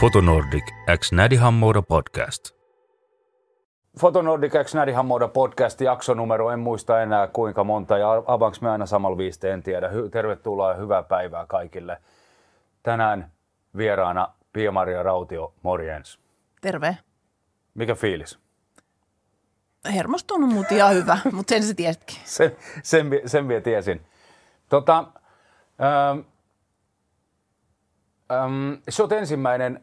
Fotonordic X Nadihammoda podcast. Fotonordic X Nadihammoda podcast numero en muista enää kuinka monta ja avaanko me aina samalla viiste, en tiedä. Tervetuloa ja hyvää päivää kaikille. Tänään vieraana Pia-Maria Rautio, morjens. Terve. Mikä fiilis? Hermostunut, mutta ihan hyvä, mutta sen se tiesitkin. Sen, sen, sen vielä tiesin. Tota, ähm, Ähm, se on ensimmäinen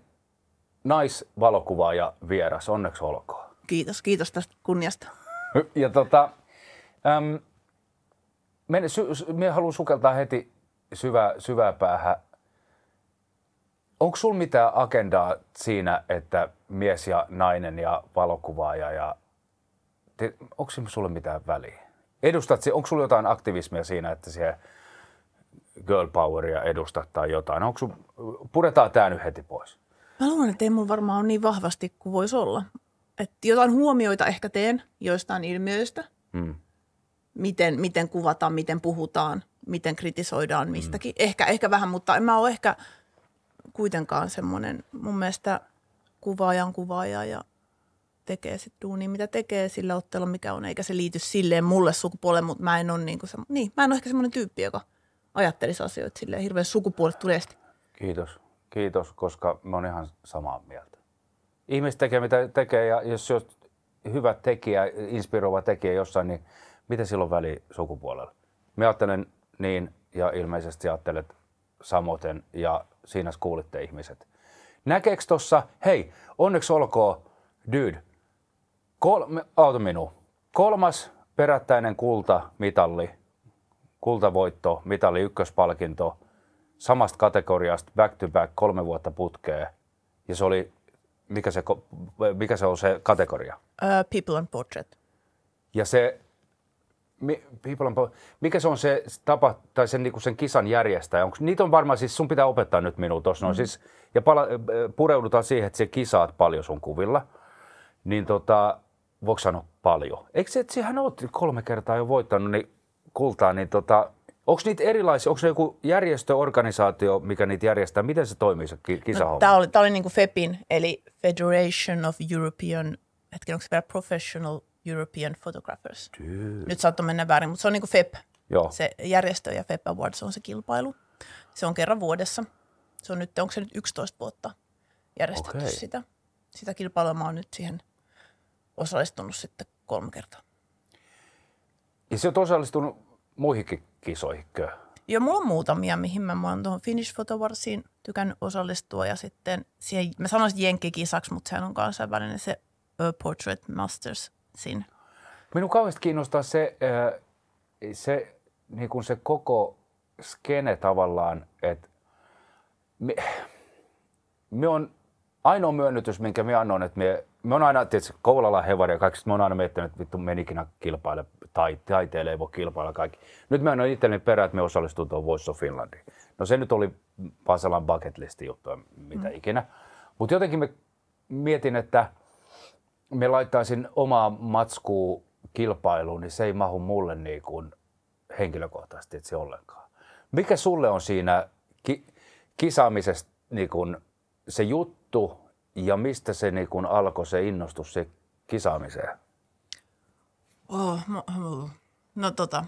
naisvalokuvaaja vieras. Onneksi olkoon. Kiitos, kiitos tästä kunniasta. Ja tota, äm, me, sy, sy, me haluan sukeltaa heti syvää päähän. Onko sulla mitään agendaa siinä, että mies ja nainen ja valokuvaaja ja onko sulle mitään väliä? Edustat, onko sulla jotain aktivismia siinä, että siellä girl poweria edustat tai jotain? Onko sun, puretaan tämä nyt heti pois. Mä luulen, että ei mun varmaan ole niin vahvasti kuin voisi olla. Et jotain huomioita ehkä teen joistain ilmiöistä. Mm. Miten, miten kuvataan, miten puhutaan, miten kritisoidaan mm. mistäkin. Mm. Ehkä, ehkä vähän, mutta en mä ole ehkä kuitenkaan semmoinen mun mielestä kuvaajan kuvaaja ja tekee sitten duunia, mitä tekee sillä ottelulla, mikä on, eikä se liity silleen mulle sukupuolelle, mutta mä en ole niinku se, niin, mä en ole ehkä semmoinen tyyppi, joka ajattelisi asioita silleen hirveän sukupuolet tulesti. Kiitos. Kiitos, koska mä oon ihan samaa mieltä. Ihmiset tekee mitä tekee ja jos on hyvä tekijä, inspiroiva tekijä jossain, niin mitä silloin väli sukupuolella? Mä ajattelen niin ja ilmeisesti ajattelet samoiten ja siinä kuulitte ihmiset. Näkeekö tuossa, hei, onneksi olkoon, dude, kolme, auta minua, kolmas perättäinen kultamitalli, kultavoitto, mitalli ykköspalkinto – samasta kategoriasta back to back kolme vuotta putkeen. Ja se oli, mikä se, mikä se on se kategoria? Uh, people and Portrait. Ja se, mi, people and, mikä se on se tapa, tai sen, niin sen kisan järjestäjä? Onko, niitä on varmaan, siis sun pitää opettaa nyt minua tuossa no mm-hmm. siis, ja pala, pureudutaan siihen, että se kisaat paljon sun kuvilla. Niin tota, voiko sanoa paljon? Eikö se, että sehän kolme kertaa jo voittanut niin kultaa, niin tota, Onko niitä erilaisia, onko se joku järjestöorganisaatio, mikä niitä järjestää? Miten se toimii se no, kisahomma? No, tämä oli, tää oli niinku FEPin, eli Federation of European, hetken, onko se vielä Professional European Photographers? Dude. Nyt saattoi mennä väärin, mutta se on niinku FEP. Joo. Se järjestö ja FEP Awards on se kilpailu. Se on kerran vuodessa. Se on nyt, onko se nyt 11 vuotta järjestetty okay. sitä. Sitä kilpailua mä oon nyt siihen osallistunut sitten kolme kertaa. Ja se on osallistunut muihinkin kisoihin? Joo, mulla on muutamia, mihin mä, oon tuohon Finnish Photo Warsiin tykännyt osallistua ja sitten siihen, mä sanoisin jenkkikisaksi, mutta sehän on kansainvälinen se Portrait Masters sin. Minun kauheasti kiinnostaa se, se, niin kuin se koko skene tavallaan, että me, me on ainoa myönnytys, minkä me annoin, että me me on aina, tietysti Kouvola, Hevari ja kaikista, me on aina miettinyt, että vittu menikinä kilpaile, tai taiteelle ei voi kilpailla kaikki. Nyt mä en itselleni perään, että me osallistuu tuohon Voice of Finlandiin. No se nyt oli Vasalan bucket listi juttu, mitä mm. ikinä. Mutta jotenkin me mietin, että me laittaisin omaa matskuu kilpailuun, niin se ei mahu mulle niin kuin henkilökohtaisesti että se ollenkaan. Mikä sulle on siinä ki- kisaamisessa niin kuin se juttu, ja mistä se niin kun alkoi se innostus se kisaamiseen? Oh, no, no tota,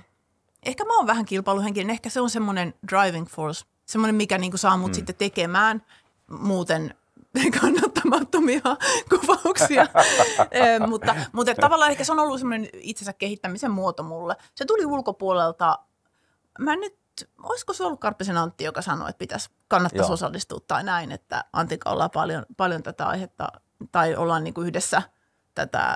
ehkä mä oon vähän kilpailuhenkinen. Ehkä se on semmoinen driving force, semmoinen mikä niin saa mut mm. sitten tekemään muuten kannattamattomia kuvauksia. Eh, mutta, mutta tavallaan ehkä se on ollut semmoinen itsensä kehittämisen muoto mulle. Se tuli ulkopuolelta. Mä en nyt olisiko se ollut Karppisen Antti, joka sanoi, että pitäisi, kannattaisi Joo. osallistua tai näin, että Antika ollaan paljon, paljon tätä aihetta tai ollaan niin kuin yhdessä tätä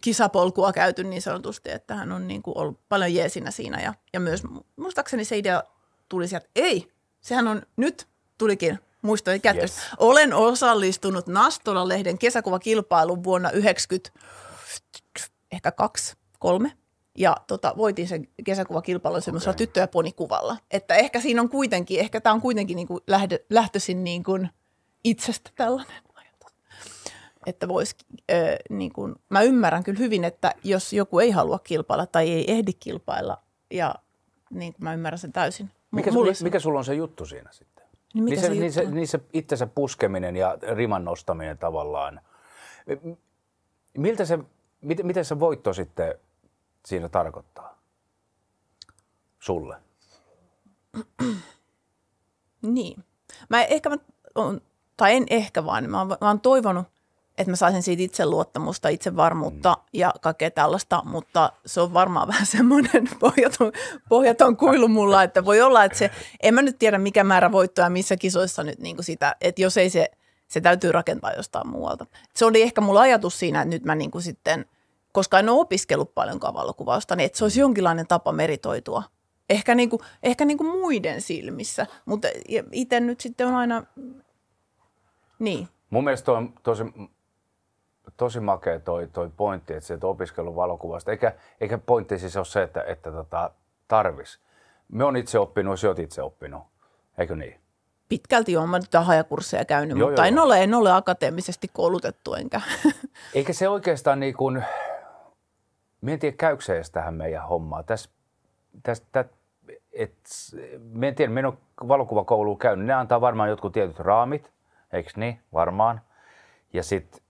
kisapolkua käyty niin sanotusti, että hän on niin kuin ollut paljon jeesinä siinä ja, ja myös muistaakseni se idea tuli sieltä, ei, sehän on nyt tulikin muistojen kätkös. Yes. Olen osallistunut Nastola-lehden kesäkuvakilpailuun vuonna 90, ehkä kaksi, kolme ja tota, voitiin sen kesäkuvakilpailun semmoisella okay. tyttö- ja ponikuvalla. Että ehkä siinä on kuitenkin, ehkä tämä on kuitenkin niin kuin lähde, lähtöisin niin kuin itsestä tällainen ajatus. Että vois, ö, niin kuin, mä ymmärrän kyllä hyvin, että jos joku ei halua kilpailla tai ei ehdi kilpailla, ja niin mä ymmärrän sen täysin. Mikä, Mulle mikä sulla on se juttu siinä sitten? Niin, mikä niin, se, se, juttu niin, se, niin se itsensä puskeminen ja riman nostaminen tavallaan. Miltä se, mit, miten se voitto sitten siinä tarkoittaa sulle? niin. Mä ehkä mä on, tai en ehkä vaan, mä oon, mä oon toivonut, että mä saisin siitä itseluottamusta, itsevarmuutta mm. ja kaikkea tällaista, mutta se on varmaan vähän semmoinen pohjaton, pohjaton kuilu mulla, että voi olla, että se, en mä nyt tiedä mikä määrä voittoa missä kisoissa nyt niin sitä, että jos ei se, se täytyy rakentaa jostain muualta. Se oli ehkä mulla ajatus siinä, että nyt mä niin kuin sitten – koska en ole opiskellut paljonkaan valokuvausta, niin että se olisi jonkinlainen tapa meritoitua. Ehkä, niin kuin, ehkä niin kuin muiden silmissä, mutta itse nyt sitten on aina, niin. Mun mielestä on tosi, tosi makea toi, toi pointti, että se et opiskellut valokuvasta, eikä, eikä pointti siis ole se, että, että tota, tarvis. Me on itse oppinut, jos itse oppinut, eikö niin? pitkälti on, mä nyt hajakursseja käynyt, joo, mutta joo. en ole, en ole akateemisesti koulutettu enkä. Eikä se oikeastaan niin kuin, Mä en tiedä, käykö se edes tähän meidän hommaan. Täs, täs, täs, et, mä en tiedä, mä en ole valokuvakouluun käynyt. Ne antaa varmaan jotkut tietyt raamit, eikö niin? Varmaan. Ja sitten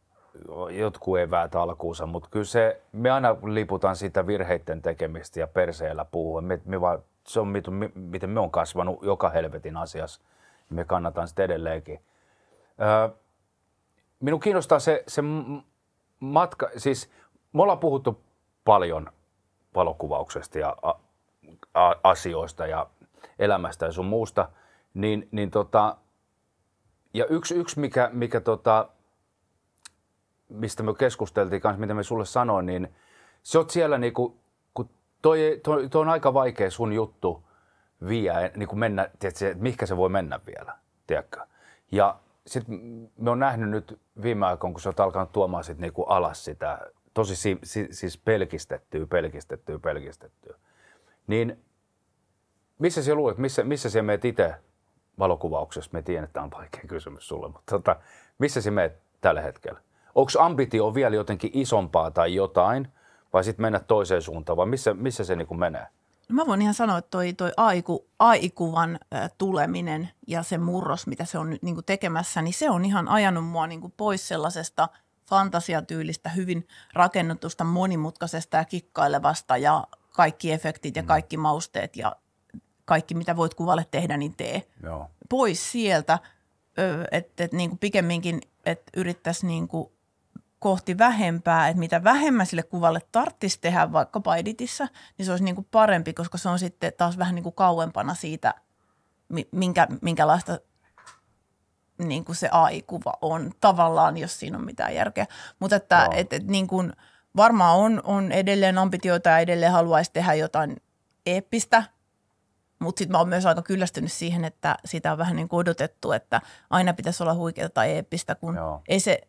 jotkut eväät alkuunsa, mutta kyllä se, me aina liputaan siitä virheiden tekemistä ja perseellä puhua. Me, me vaan, se on miten, miten me on kasvanut joka helvetin asiassa. Me kannatan sitä edelleenkin. Öö, minun kiinnostaa se, se matka, siis me ollaan puhuttu paljon valokuvauksesta ja asioista ja elämästä ja sun muusta, niin, niin tota, ja yksi, yksi mikä, mikä tota, mistä me keskusteltiin kanssa, mitä me sulle sanoin, niin se on siellä niinku, kun toi, toi, toi, on aika vaikea sun juttu viiä, niin mennä, tiedätkö, että mihinkä se voi mennä vielä, tiedätkö? Ja sitten me on nähnyt nyt viime aikoina, kun sä oot alkanut tuomaan sit niinku alas sitä tosi si, si, siis pelkistettyä, pelkistettyä, pelkistettyä. Niin missä sä luulet, missä, missä sä meet itse valokuvauksessa? Me tiedän, että tämä on vaikea kysymys sulle, mutta tota, missä sä meet tällä hetkellä? Onko ambitio vielä jotenkin isompaa tai jotain, vai sitten mennä toiseen suuntaan, vai missä, missä se niin menee? No mä voin ihan sanoa, että toi, toi aiku, aikuvan tuleminen ja se murros, mitä se on nyt niin tekemässä, niin se on ihan ajanut mua niin pois sellaisesta – fantasiatyylistä, hyvin rakennetusta, monimutkaisesta ja kikkailevasta ja kaikki efektit ja mm. kaikki mausteet ja kaikki, mitä voit kuvalle tehdä, niin tee. Joo. Pois sieltä, että et, niin pikemminkin et yrittäisi niin kuin kohti vähempää, että mitä vähemmän sille kuvalle tarttisi tehdä vaikkapa editissä, niin se olisi niin kuin parempi, koska se on sitten taas vähän niin kuin kauempana siitä, minkä, minkälaista niin kuin se AI-kuva on tavallaan, jos siinä on mitään järkeä. Mutta että no. et, et, niin kuin, varmaan on, on edelleen ambitioita ja edelleen haluaisi tehdä jotain eeppistä, mutta sitten mä oon myös aika kyllästynyt siihen, että sitä on vähän niin kuin odotettu, että aina pitäisi olla huikeaa tai eeppistä, kun Joo. ei se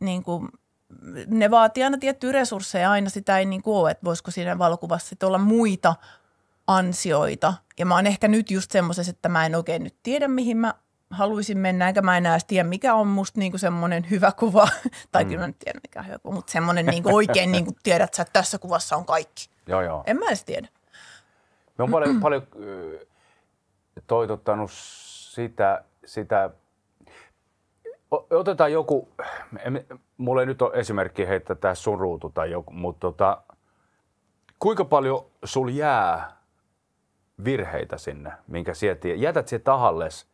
niin kuin, ne vaatii aina tiettyjä resursseja, aina sitä ei niin kuin ole, että voisiko siinä valokuvassa sit olla muita ansioita. Ja mä oon ehkä nyt just semmoisessa, että mä en oikein nyt tiedä, mihin mä haluaisin mennä, enkä mä enää tiedä, mikä on musta niinku semmoinen hyvä kuva, tai mm. kyllä mä en tiedä, mikä on hyvä kuva, mutta semmoinen niinku oikein niinku tiedät sä, että tässä kuvassa on kaikki. Joo, joo. En mä edes tiedä. Me on paljon, paljon äh, toitottanut sitä, sitä otetaan joku, mulla ei nyt ole esimerkki heittää tämä sun ruutu tai joku, mutta tota, kuinka paljon sul jää virheitä sinne, minkä sieltä jätät siihen tahalles –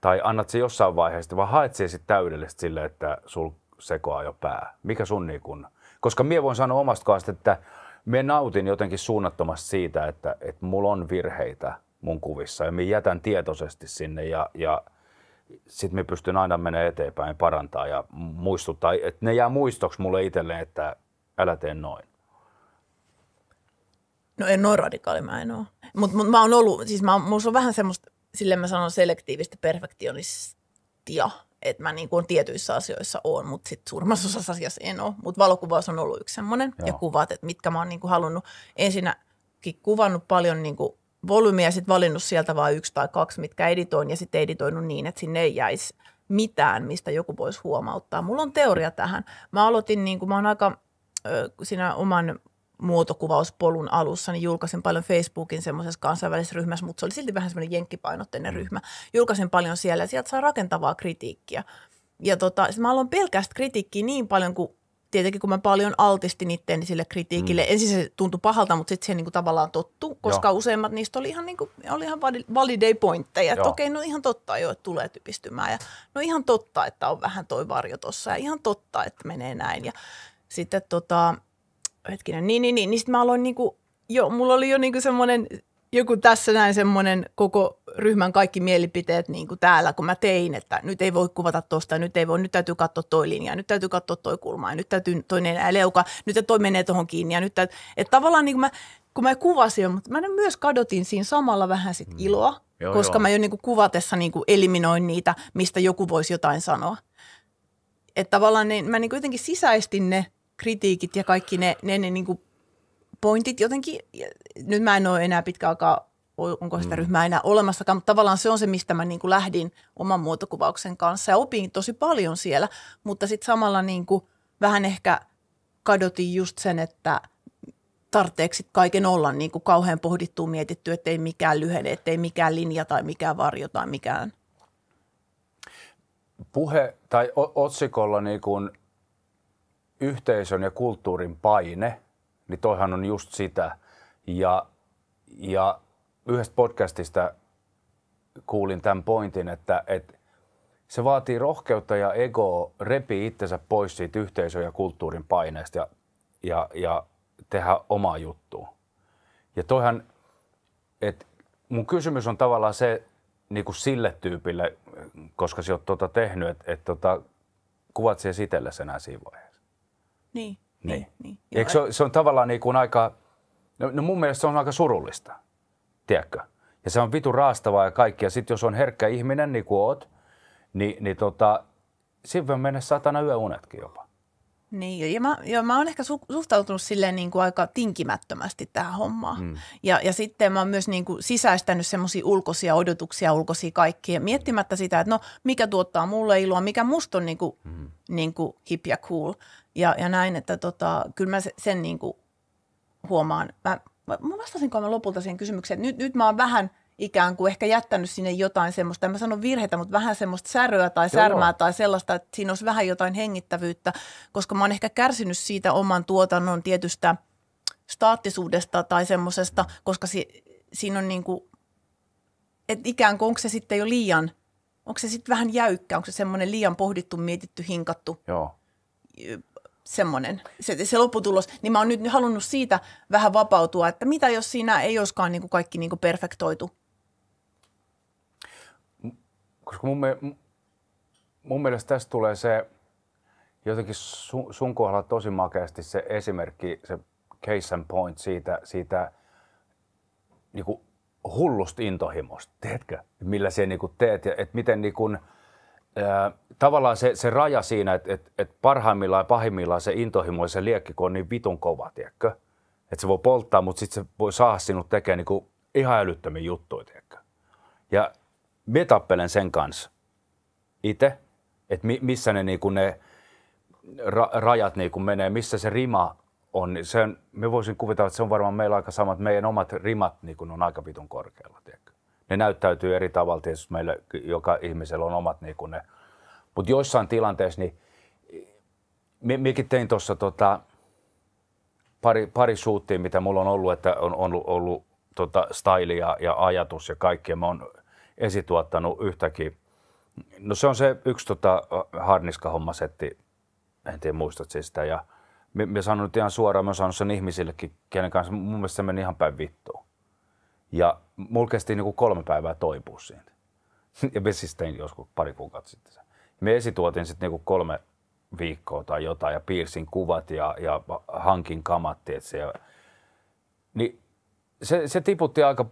tai annat se jossain vaiheessa, vaan haet se sitten täydellisesti sille, että sul sekoaa jo pää? Mikä sun niin kun? Koska mie voin sanoa omasta kaasta, että me nautin jotenkin suunnattomasti siitä, että, että mulla on virheitä mun kuvissa ja me jätän tietoisesti sinne ja, ja sitten me pystyn aina menemään eteenpäin, parantaa ja muistuttaa, että ne jää muistoksi mulle itselleen, että älä tee noin. No en noin radikaali mä en ole. Mutta mut mä oon ollut, siis mä, on vähän semmoista sille mä sanon selektiivistä perfektionistia, että mä niin kuin tietyissä asioissa oon, mutta sitten suurimmassa osassa asiassa en ole. Mutta valokuvaus on ollut yksi semmoinen ja kuvat, että mitkä mä oon niin kuin halunnut. Ensinnäkin kuvannut paljon niin kuin volyymiä ja sitten valinnut sieltä vain yksi tai kaksi, mitkä editoin ja sitten editoinut niin, että sinne ei jäisi mitään, mistä joku voisi huomauttaa. Mulla on teoria tähän. Mä aloitin, niin kuin, mä oon aika ö, siinä oman muotokuvauspolun alussa, niin julkaisin paljon Facebookin semmoisessa kansainvälisessä ryhmässä, mutta se oli silti vähän semmoinen jenkkipainotteinen mm. ryhmä. Julkaisin paljon siellä ja sieltä saa rakentavaa kritiikkiä. Ja tota, mä aloin pelkästään kritiikkiä niin paljon kuin tietenkin kun mä paljon altistin itteeni sille kritiikille, mm. ensin siis se tuntui pahalta, mutta sitten se niinku tavallaan tottu, koska Joo. useimmat niistä oli ihan, niinku, oli ihan validei pointteja, että okei, no ihan totta jo, että tulee typistymään ja no ihan totta, että on vähän toi varjo tossa ja ihan totta, että menee näin ja sitten tota, hetkinen, niin, niin, niin. Niin sitten mä aloin niinku, jo, mulla oli jo niinku semmoinen, joku tässä näin semmoinen koko ryhmän kaikki mielipiteet niinku täällä, kun mä tein, että nyt ei voi kuvata tosta, nyt ei voi, nyt täytyy katsoa toi linja, nyt täytyy katsoa toi kulma, ja nyt täytyy toi nenä leuka, nyt toi menee tuohon kiinni, ja nyt täytyy, että tavallaan niinku mä, kun mä kuvasin, mutta mä myös kadotin siinä samalla vähän sit mm. iloa, mm. joo, koska joo. mä jo niinku kuvatessa niinku eliminoin niitä, mistä joku voisi jotain sanoa. Että tavallaan niin mä niin jotenkin sisäistin ne kritiikit ja kaikki ne, ne, ne niin kuin pointit jotenkin, nyt mä en ole enää pitkä aikaa, onko sitä mm. ryhmää enää olemassakaan, mutta tavallaan se on se, mistä mä niin kuin lähdin oman muotokuvauksen kanssa ja opin tosi paljon siellä, mutta sitten samalla niin kuin vähän ehkä kadotin just sen, että tarteeksi kaiken olla niin kuin kauhean pohdittu mietitty, ettei mikään lyhene, ettei mikään linja tai mikään varjo tai mikään. Puhe tai otsikolla niin kuin yhteisön ja kulttuurin paine, niin toihan on just sitä. Ja, ja yhdestä podcastista kuulin tämän pointin, että, että se vaatii rohkeutta ja ego, repii itsensä pois siitä yhteisön ja kulttuurin paineesta ja, ja, ja tehdä omaa juttua. Ja toihan, että mun kysymys on tavallaan se niin kuin sille tyypille, koska sä oot tuota tehnyt, että että tota, kuvat siellä sitellä sen siinä vaiheessa. Niin. Niin. niin. niin. Eikö se, se on tavallaan niin kuin aika, no, no mun mielestä se on aika surullista, tiedätkö? Ja se on vitu raastavaa ja kaikki. Ja sitten jos on herkkä ihminen, niin kuin oot, niin, niin tota, siinä voi mennä satana yöunetkin jopa. Niin, ja mä, joo, mä oon ehkä su, suhtautunut silleen niin kuin aika tinkimättömästi tähän hommaan. Mm. Ja, ja sitten mä oon myös niin kuin sisäistänyt semmoisia ulkoisia odotuksia, ulkoisia kaikkia, miettimättä sitä, että no mikä tuottaa mulle iloa, mikä musta on niin kuin mm niin kuin hip ja cool ja, ja näin, että tota, kyllä mä sen niin kuin huomaan. Mä, mä vastasinko mä lopulta siihen kysymykseen, että nyt, nyt mä oon vähän ikään kuin ehkä jättänyt sinne jotain semmoista, en mä sano virheitä, mutta vähän semmoista säröä tai Joo. tai sellaista, että siinä olisi vähän jotain hengittävyyttä, koska mä oon ehkä kärsinyt siitä oman tuotannon tietystä staattisuudesta tai semmoisesta, koska si, siinä on niin kuin, että ikään kuin onko se sitten jo liian onko se sitten vähän jäykkä, onko se semmoinen liian pohdittu, mietitty, hinkattu? Joo. Semmoinen, se, se lopputulos. Niin mä oon nyt halunnut siitä vähän vapautua, että mitä jos siinä ei olisikaan niin kuin kaikki niin kuin perfektoitu? Koska mun, mun mielestä tässä tulee se jotenkin sun, sun kohdalla tosi makeasti se esimerkki, se case and point siitä, siitä niin kuin hullusta intohimosta, Teetkö millä se niin teet ja että miten niin kuin, ää, tavallaan se, se raja siinä, että et, et parhaimmillaan ja pahimmillaan se intohimo ja se liekkiko on niin vitun kova, tiedätkö, että se voi polttaa, mutta sitten se voi saada sinut tekemään niin kuin ihan älyttömiä juttuja, tiedätkö. Ja me tappelen sen kanssa itse, että missä ne, niin kuin ne ra- rajat niin kuin menee, missä se rima on, niin sen, me voisin kuvitella, että se on varmaan meillä aika samat. Meidän omat rimat niin kuin on aika vitun korkealla, tiedätkö? Ne näyttäytyy eri tavalla tietysti meillä, joka ihmisellä on omat niin ne. Mutta joissain tilanteissa, niin minäkin tein tuossa tota, pari, pari suuttia, mitä mulla on ollut, että on, on ollut, ollut tota, style ja, ja ajatus ja kaikki. Ja mä oon esituottanut yhtäkin. No se on se yksi tota, harniskahommasetti, en tiedä muistat siis sitä. Ja, me, me sanon nyt ihan suoraan, mä sanon sen ihmisillekin, kenen kanssa mun mielestä se meni ihan päin vittuun. Ja mulla kesti niin kuin kolme päivää toipua siitä. Ja me siis tein joskus pari kuukautta sitten sen. Me esituotin sitten niin kolme viikkoa tai jotain ja piirsin kuvat ja, ja hankin kamat, tietysti. Ja, niin se, se tiputti aika,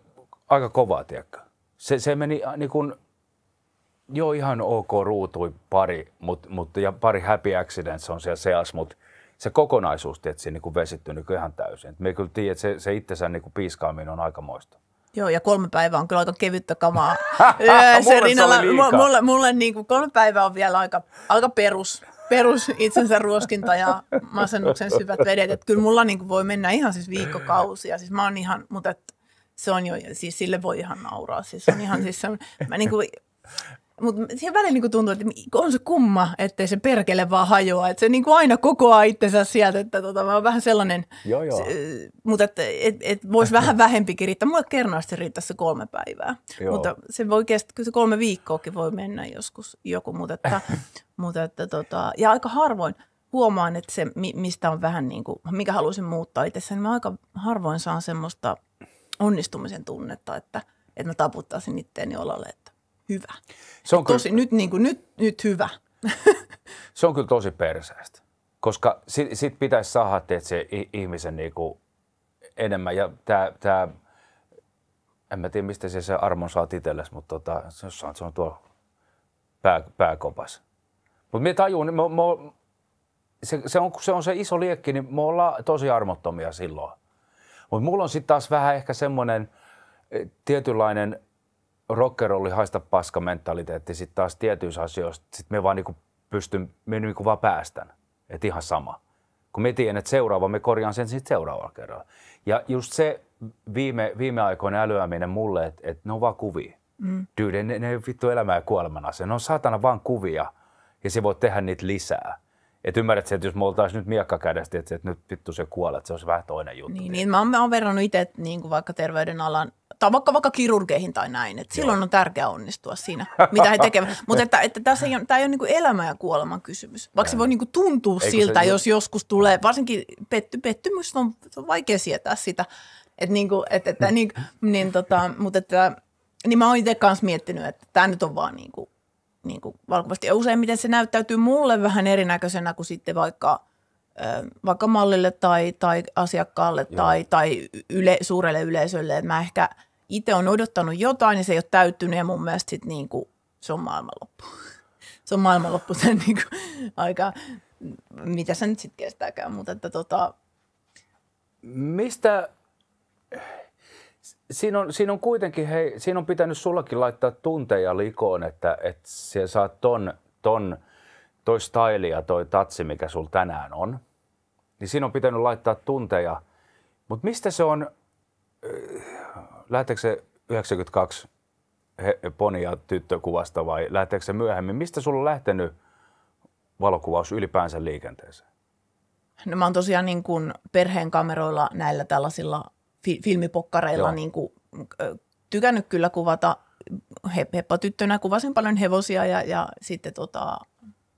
aika kovaa, tiedätkö? Se, se meni äh, niin kuin, joo ihan ok ruutui pari, mut, mut, ja pari happy accidents on siellä seas, mutta se kokonaisuus tietysti niin kuin vesittyy niin ihan täysin. Et me kyllä tiedät, että se, se itsensä niin kuin piiskaaminen on moista. Joo, ja kolme päivää on kyllä aika kevyttä kamaa. Öö, se rinnalla, mulle, mulle, mulle niin kuin kolme päivää on vielä aika, aika perus, perus itsensä ruoskinta ja masennuksen syvät vedet. Et kyllä mulla niin kuin voi mennä ihan siis viikkokausia. Siis mä oon ihan, mutta et, se on jo, siis sille voi ihan nauraa. Siis on ihan siis se, mä niin kuin, mutta siihen välillä niinku tuntuu, että on se kumma, ettei se perkele vaan hajoa. Että se niinku aina kokoaa itsensä sieltä, että tota, mä oon vähän sellainen, joo, joo. Se, mutta et, et, et voisi vähän vähempi riittää. Mulle kernaasti riittäisi se kolme päivää. Joo. Mutta se voi kestää, kyllä se kolme viikkoakin voi mennä joskus joku, mutta, että, mutta että, tota, ja aika harvoin huomaan, että se, mistä on vähän niin kuin, mikä haluaisin muuttaa itsessä, niin mä aika harvoin saan semmoista onnistumisen tunnetta, että, että mä taputtaisin itteeni olalle, että hyvä. Se on kyllä, tosi, nyt, niin kuin, nyt, nyt hyvä. se on kyllä tosi perseestä, koska sit, sit pitäisi saada että se ihmisen niin kuin enemmän. Ja tämä, tämä, en mä tiedä mistä se, se armon saa itsellesi, mutta tota, se, on, se on tuolla pää, pääkopas. Mutta me tajun, niin me, me, se, se, on, se on se iso liekki, niin me ollaan tosi armottomia silloin. Mutta mulla on sitten taas vähän ehkä semmoinen eh, tietynlainen rockerolli haista paska mentaliteetti sitten taas tietyissä asioissa, sitten me vaan niinku pystyn, me niinku vaan päästän. Et ihan sama. Kun me tiedän, että seuraava, me korjaan sen sitten seuraavalla kerralla. Ja just se viime, viime aikoina älyäminen mulle, että et ne on vaan kuvia. Mm. Dude, ne, ne ei vittu elämää ja kuoleman asia. Ne on saatana vaan kuvia ja se voi tehdä niitä lisää. Että ymmärrät että jos me oltaisiin nyt miekka kädestä, että, nyt vittu se että se olisi vähän toinen juttu. Niin, niin, niin. mä, oon, verrannut itse, niin kuin vaikka terveydenalan tai vaikka, vaikka kirurgeihin tai näin, että silloin on tärkeää onnistua siinä, mitä he tekevät. Mutta että, että tässä ei ole, tämä ei ole niin kuin elämä ja kuoleman kysymys, vaikka se voi niin kuin tuntua Eikö siltä, se, jos joskus tulee, varsinkin petty, pettymys, on, on vaikea sietää sitä, niinku, että niin kuin, mm. että, että niin, niin tota, mutta että, niin mä oon itse kanssa miettinyt, että tämä nyt on vaan niin kuin niin kuin valkoisesti. Ja useimmiten se näyttäytyy mulle vähän erinäköisenä kuin sitten vaikka, vaikka mallille tai, tai asiakkaalle Joo. tai, tai yle, suurelle yleisölle. Et mä ehkä itse on odottanut jotain ja se ei ole täyttynyt ja mun mielestä sit niin kuin, se on maailmanloppu. se on maailmanloppu sen niin kuin, aika, mitä se nyt sitten kestääkään, mutta että tota... Mistä siinä on, siinä on kuitenkin, hei, siinä on pitänyt sullakin laittaa tunteja likoon, että, että sä saa ton, ton, toi style ja toi tatsi, mikä sul tänään on. Niin siinä on pitänyt laittaa tunteja. Mutta mistä se on, äh, lähteekö se 92 ponia tyttökuvasta vai lähteekö se myöhemmin? Mistä sulla on lähtenyt valokuvaus ylipäänsä liikenteeseen? No mä oon tosiaan niin kuin perheen kameroilla näillä tällaisilla fi- filmipokkareilla niin kuin, tykännyt kyllä kuvata. He, heppatyttönä kuvasin paljon hevosia ja, ja sitten tota,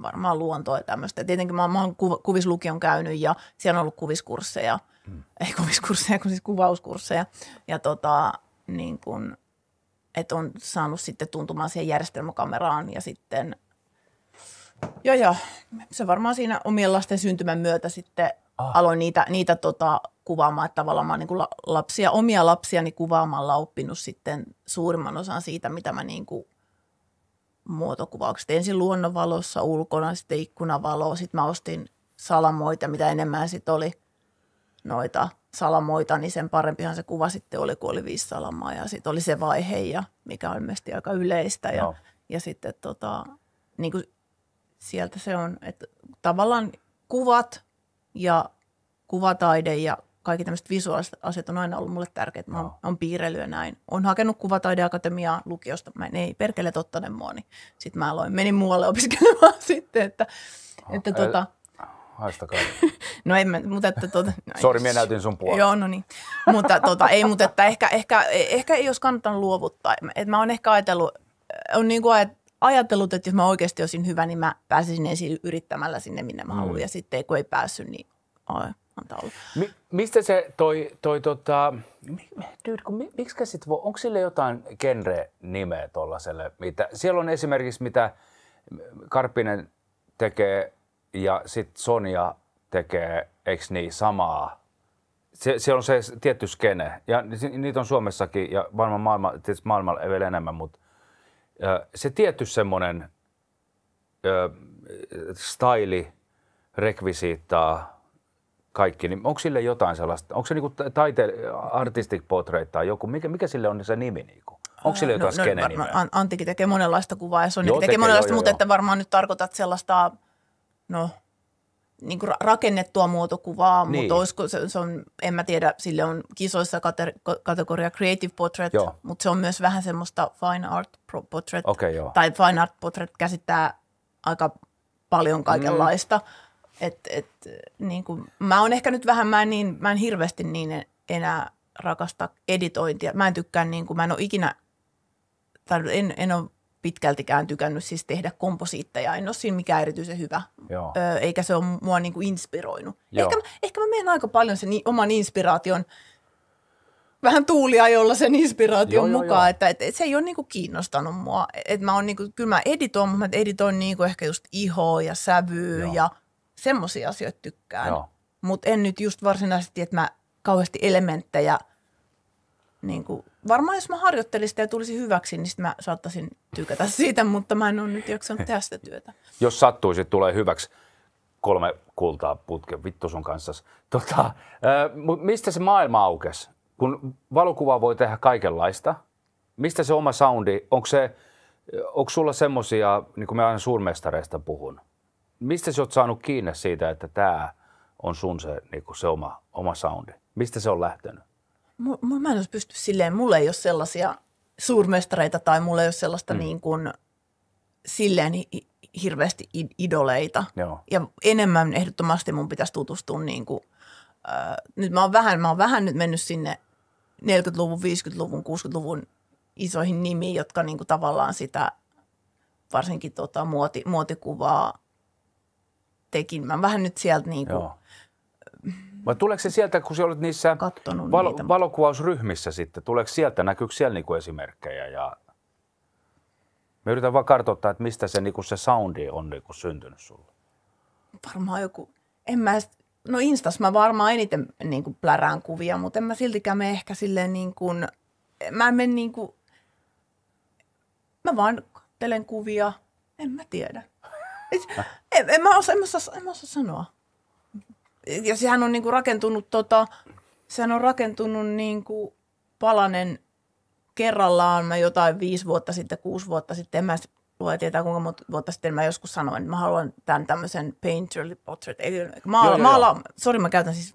varmaan luontoa ja tämmöistä. Tietenkin mä, mä oon kuv- kuvislukion käynyt ja siellä on ollut kuviskursseja, hmm. ei kuviskursseja, kun siis kuvauskursseja. Ja tota, niin kun, et on saanut sitten tuntumaan siihen järjestelmäkameraan ja sitten – Joo, joo. Se varmaan siinä omien lasten syntymän myötä sitten ah. aloin niitä, niitä tota, kuvaamaan, että tavallaan mä oon niin kuin lapsia, omia lapsiani kuvaamalla oppinut sitten suurimman osan siitä, mitä mä niin kuin muotokuvaukset. Ensin luonnonvalossa ulkona, sitten ikkunavaloa, sitten mä ostin salamoita, mitä enemmän sitten oli noita salamoita, niin sen parempihan se kuva sitten oli, kun oli viisi salamaa ja sitten oli se vaihe, ja mikä on mielestäni aika yleistä. Ja, no. ja sitten tota, niin kuin sieltä se on, että tavallaan kuvat ja kuvataide ja kaikki tämmöiset visuaaliset asiat on aina ollut mulle tärkeitä. Mä oon, no. oon piirrellyt ja näin. Oon hakenut kuvataideakatemiaa lukiosta. Mä en, ei perkele tottainen mua, niin sit mä aloin. Menin muualle opiskelemaan sitten, että, oh, että tota, haistakaa. no ei, mutta että... Tuota, no, Sori, minä näytin sun puolesta. Joo, no niin. Mutta tota, ei, mutta että ehkä, ehkä, ehkä ei olisi kannattanut luovuttaa. että mä oon ehkä ajatellut, on niin kuin, että ajatellut, että jos mä oikeasti olisin hyvä, niin mä pääsisin ensin yrittämällä sinne, minne mä mm. haluan. Mm. Ja sitten kun ei päässyt, niin oi, antaa olla. Mi- mistä se toi, toi tota, dude, kun mi- miksi sit voi, onko sille jotain genre-nimeä tuollaiselle? Mitä, siellä on esimerkiksi mitä Karppinen tekee ja sitten Sonja tekee, eikö niin, samaa. Se, se on se tietty skene ja niitä on Suomessakin ja varmaan maailma, maailmalla ei vielä enemmän, mutta se tietty semmoinen staili, rekvisiittaa, kaikki, niin onko sille jotain sellaista, onko se niinku taite, artistic portrait tai joku, mikä, mikä sille on se nimi niinku? Onko sille jotain no, no skene no, Antikin tekee monenlaista kuvaa ja Sonic tekee, tekee monenlaista, joo, mutta joo. että varmaan nyt tarkoitat sellaista, no niin kuin rakennettua muotokuvaa, niin. mutta olisiko se, se on, en mä tiedä, sille on kisoissa kate, kategoria creative portrait, joo. mutta se on myös vähän semmoista fine art portrait, okay, joo. tai fine art portrait käsittää aika paljon kaikenlaista. Mm. Et, et, niin kuin, mä on ehkä nyt vähän, mä en, niin, mä en hirveästi niin enää rakasta editointia. Mä en tykkää, niin kuin, mä en ole ikinä, tai en, en ole pitkältikään tykännyt siis tehdä komposiitteja. En ole siinä mikään erityisen hyvä, Joo. Ö, eikä se ole mua niin kuin inspiroinut. Joo. Ehkä, ehkä mä menen aika paljon sen oman inspiraation vähän tuulia, jolla sen inspiraation joo, mukaan, joo, että, että, että se ei ole niinku kiinnostanut mua. Et mä on niinku, kyllä mä editoin, mutta mä editoin niinku ehkä just ihoa ja sävyä joo. ja semmoisia asioita tykkään. Mutta en nyt just varsinaisesti, että mä kauheasti elementtejä niinku varmaan jos mä harjoittelisin sitä ja tulisi hyväksi, niin sitten mä saattaisin tykätä siitä, mutta mä en ole nyt jaksanut tehdä sitä työtä. Jos sattuisi, tulee hyväksi kolme kultaa putke, vittu sun kanssa. Tota, äh, mistä se maailma aukesi? Kun valokuva voi tehdä kaikenlaista, mistä se oma soundi, onko se, onko sulla semmosia, niin kuin mä aina suurmestareista puhun, mistä sä oot saanut kiinni siitä, että tämä on sun se, niin se oma, oma soundi? Mistä se on lähtenyt? mulla, mä en olisi pysty silleen, mulla ei ole sellaisia suurmestareita tai mulla ei ole sellaista mm. niin kuin, silleen hirveästi idoleita. Joo. Ja enemmän ehdottomasti mun pitäisi tutustua niin kuin, äh, nyt mä oon vähän, mä oon vähän nyt mennyt sinne 40-luvun, 50-luvun, 60-luvun isoihin nimiin, jotka niin kuin tavallaan sitä varsinkin tota, muoti, muotikuvaa tekin. Mä vähän nyt sieltä niin kuin, vai tuleeko se sieltä, kun sä olet niissä valo- niitä. valokuvausryhmissä sitten, tuleeko sieltä, näkyykö siellä niinku esimerkkejä? Ja... Me yritän vaan kartoittaa, että mistä se, niinku, se soundi on niinku, syntynyt sulle. Varmaan joku, en mä, no Instas mä varmaan eniten niinku, plärään kuvia, mutta en mä siltikään me ehkä silleen niin kuin, mä en mene niin kuin, mä vaan kattelen kuvia, en mä tiedä. Et, en, en, mä osaa, en, mä osaa, en mä osaa sanoa ja sehän on niinku rakentunut, tota, sehän on rakentunut niinku palanen kerrallaan. Mä jotain viisi vuotta sitten, kuusi vuotta sitten, en mä voi tietää kuinka monta vuotta sitten mä joskus sanoin, että mä haluan tämän tämmöisen painterly portrait. Eli maala, joo, joo, maala, joo. sorry mä käytän siis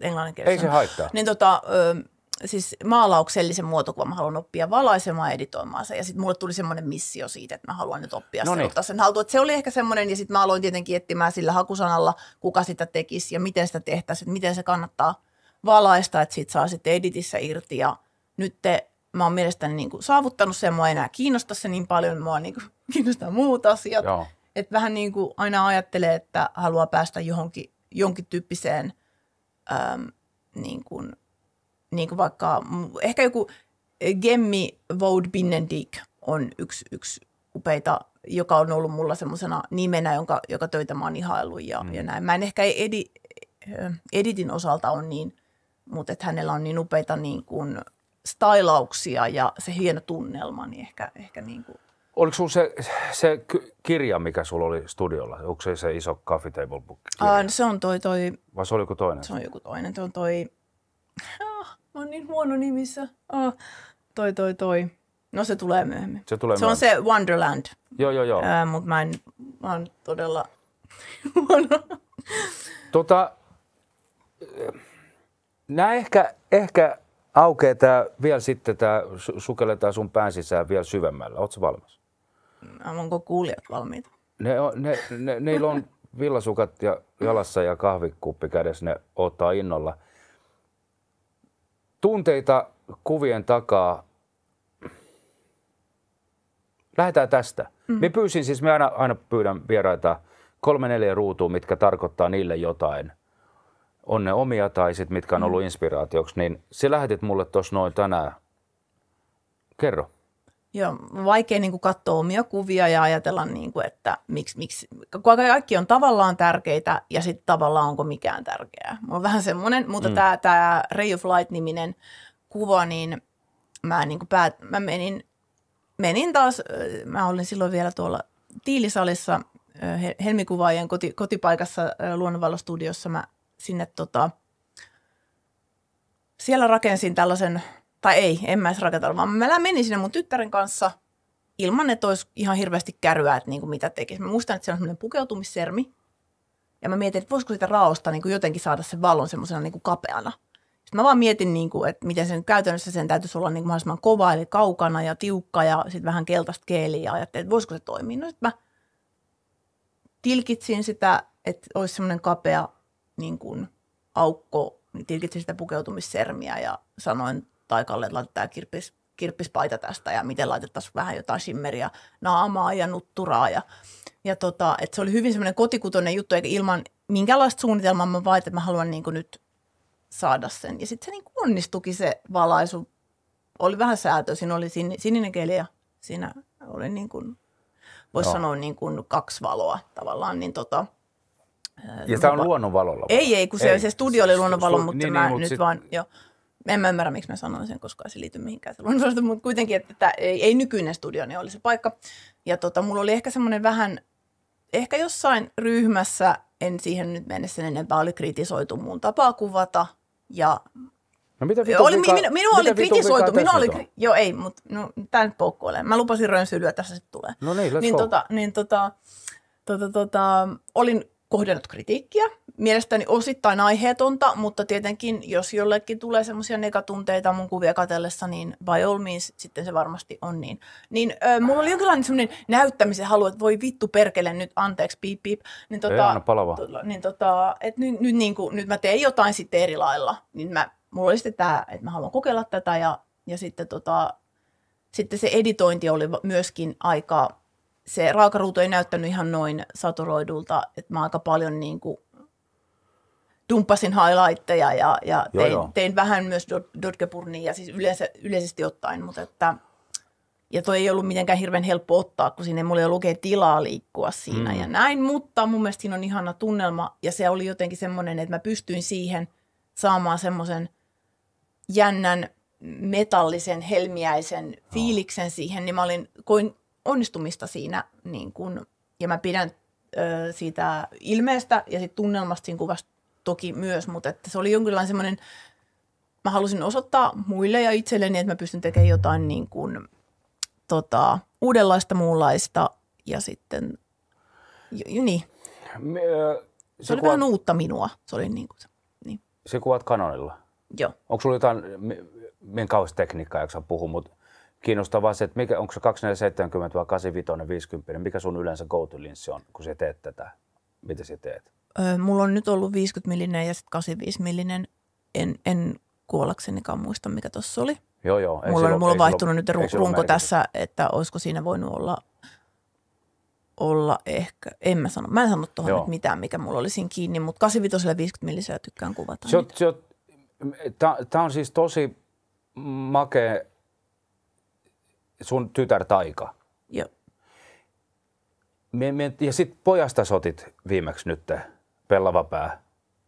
englanninkielistä. Ei se haittaa. Niin tota, ö, siis maalauksellisen muotokuvan mä haluan oppia valaisemaan ja editoimaan sen. Ja sitten mulle tuli semmoinen missio siitä, että mä haluan nyt oppia no sen, niin. ottaa sen haltuun. Että se oli ehkä semmoinen, ja sitten mä aloin tietenkin etsimään sillä hakusanalla, kuka sitä tekisi ja miten sitä tehtäisiin, miten se kannattaa valaista, että siitä saa sitten editissä irti. Ja nyt te, mä oon mielestäni niin kuin saavuttanut sen, mua ei enää kiinnosta se niin paljon, mua niin kuin kiinnostaa muut asiat. Joo. Et vähän niin kuin aina ajattelee, että haluaa päästä johonkin jonkin tyyppiseen äm, niin kuin niin kuin vaikka, ehkä joku Gemmi vaud Binnendik on yksi, yksi upeita, joka on ollut mulla semmoisena nimenä, jonka, joka töitä mä oon ihaillut ja, mm. ja näin. Mä en ehkä edi, eh, editin osalta on niin, mutta että hänellä on niin upeita niin kuin stylauksia ja se hieno tunnelma, niin ehkä, ehkä niin kuin Oliko sinulla se, se kirja, mikä sulla oli studiolla? Onko se se iso Coffee Table Book? Aa, no se on toi, toi... Vai se oli joku toinen? Se on joku toinen. Se on toi on niin huono nimissä. Oh, toi, toi, toi. No se tulee myöhemmin. Se, tulee se on se Wonderland. Joo, joo, joo. Äh, Mutta mä en, mä oon todella huono. tota, nää ehkä, ehkä aukeaa tää, vielä sitten, tämä sukelletaan sun pään sisään vielä syvemmällä. Oletko valmis? Onko kuulijat valmiit? Ne on, ne, ne, niillä on villasukat ja jalassa ja kahvikuppi kädessä, ne ottaa innolla – tunteita kuvien takaa. Lähdetään tästä. Mm. Me pyysin siis, me aina, aina pyydän vieraita kolme neljä ruutua, mitkä tarkoittaa niille jotain. On ne omia tai sit, mitkä on mm. ollut inspiraatioksi. Niin se lähetit mulle tuossa noin tänään. Kerro. Joo, vaikea niin kuin katsoa omia kuvia ja ajatella, niin kuin, että miksi, miksi, kaikki on tavallaan tärkeitä ja sitten tavallaan onko mikään tärkeää. Mä on vähän semmoinen, mutta mm. tämä, tämä Ray of Light-niminen kuva, niin mä, niin kuin päät, mä menin, menin taas, äh, mä olin silloin vielä tuolla Tiilisalissa äh, helmikuvaajien koti, kotipaikassa äh, Luonnonvallastudiossa, mä sinne tota, siellä rakensin tällaisen tai ei, en mä edes rakentanut, vaan mä menin sinne mun tyttären kanssa ilman, että olisi ihan hirveästi kärryä, että niin kuin mitä tekisi. Mä muistan, että se on semmoinen pukeutumissermi. Ja mä mietin, että voisiko sitä raosta niin kuin jotenkin saada sen valon semmoisena niin kapeana. Sitten mä vaan mietin, niin kuin, että miten sen käytännössä sen täytyisi olla niin kuin mahdollisimman kova, eli kaukana ja tiukka ja sitten vähän keltaista keeliä. Ja ajattelin, että voisiko se toimia. No sitten mä tilkitsin sitä, että olisi semmoinen kapea niin kuin, aukko, niin tilkitsin sitä pukeutumissermiä ja sanoin tai Kalle laitetaan tämä kirppis, kirppispaita tästä ja miten laitettaisiin vähän jotain simmeriä naamaa ja nutturaa. Ja, ja tota, että se oli hyvin semmoinen kotikutoinen juttu, eikä ilman minkälaista suunnitelmaa mä vaan, että mä haluan niin kuin nyt saada sen. Ja sitten se niin kuin se valaisu. Oli vähän säätö, siinä oli sin, sininen keli ja siinä oli niin kuin, voisi no. sanoa niin kuin kaksi valoa tavallaan, niin tota, ja tämä on luonnonvalolla? Ei, ei, kun se, ei. se studio oli luonnonvalo, niin, mutta niin, mä niin, nyt sit, vaan, joo en mä ymmärrä, miksi mä sanoin sen, koska se liittyy mihinkään se luonnollista, mutta kuitenkin, että tämä ei, ei nykyinen studio, niin oli se paikka. Ja tota, mulla oli ehkä semmoinen vähän, ehkä jossain ryhmässä, en siihen nyt mennä sen enempää, oli kritisoitu mun tapaa kuvata ja No mitä vitu oli, minu, minua mitä oli kritisoitu, minua oli, on? joo ei, mutta no, tämä nyt poukkoilee. Mä lupasin rönsyilyä, tässä sitten tulee. No niin, let's niin, go. tota, niin tota, tota, tota, olin kohdannut kritiikkiä. Mielestäni osittain aiheetonta, mutta tietenkin jos jollekin tulee semmoisia negatunteita mun kuvia katsellessa, niin by all means sitten se varmasti on niin. Niin ö, mulla oli jonkinlainen semmoinen näyttämisen halu, että voi vittu perkele nyt, anteeksi, piip piip. Niin tota, Ei, anna To, Niin tota, et nyt, nyt, niin kuin, nyt mä teen jotain sitten eri lailla. Niin mä, mulla oli sitten tämä, että mä haluan kokeilla tätä ja, ja sitten, tota, sitten se editointi oli myöskin aika se raakaruutu ei näyttänyt ihan noin saturoidulta, että mä aika paljon niin kuin dumppasin highlightteja ja, ja tein, joo. tein, vähän myös Dodgeburnia ja siis yleensä, yleisesti ottaen, mutta että ja toi ei ollut mitenkään hirveän helppo ottaa, kun sinne mulla ei lukee tilaa liikkua siinä mm. ja näin, mutta mun mielestä siinä on ihana tunnelma ja se oli jotenkin semmoinen, että mä pystyin siihen saamaan semmoisen jännän metallisen, helmiäisen fiiliksen oh. siihen, niin mä olin, koin onnistumista siinä niin kun, ja mä pidän ö, siitä ilmeestä ja sit tunnelmasta siinä kuvasta toki myös, mutta että se oli jonkinlainen semmoinen, mä halusin osoittaa muille ja itselleni, että mä pystyn tekemään jotain niin kun, tota, uudenlaista, muunlaista ja sitten, jo, niin. Me, äh, se, se oli kuvat... vähän uutta minua, se oli niin kuin se. Niin. Se kuvat kanonilla? Joo. Onko sulla jotain, minkä kauheasti tekniikkaa, jaksa puhua, mutta kiinnostavaa se, että mikä, onko se 2470 vai 85 50, mikä sun yleensä go linssi on, kun sä teet tätä? Mitä sä teet? Öö, mulla on nyt ollut 50 millinen ja sitten 85 millinen. En, en kuollaksenikaan muista, mikä tuossa oli. Joo, joo. Mulla on, mulla on vaihtunut nyt ru- runko tässä, että olisiko siinä voinut olla, olla ehkä, en mä sano, mä en sano tuohon nyt mitään, mikä mulla oli siinä kiinni, mutta 85 50 millisellä tykkään kuvata. Tämä on siis tosi makea sun tytär Taika. Joo. Me, me, ja sitten pojasta sotit viimeksi nyt, pellava pää.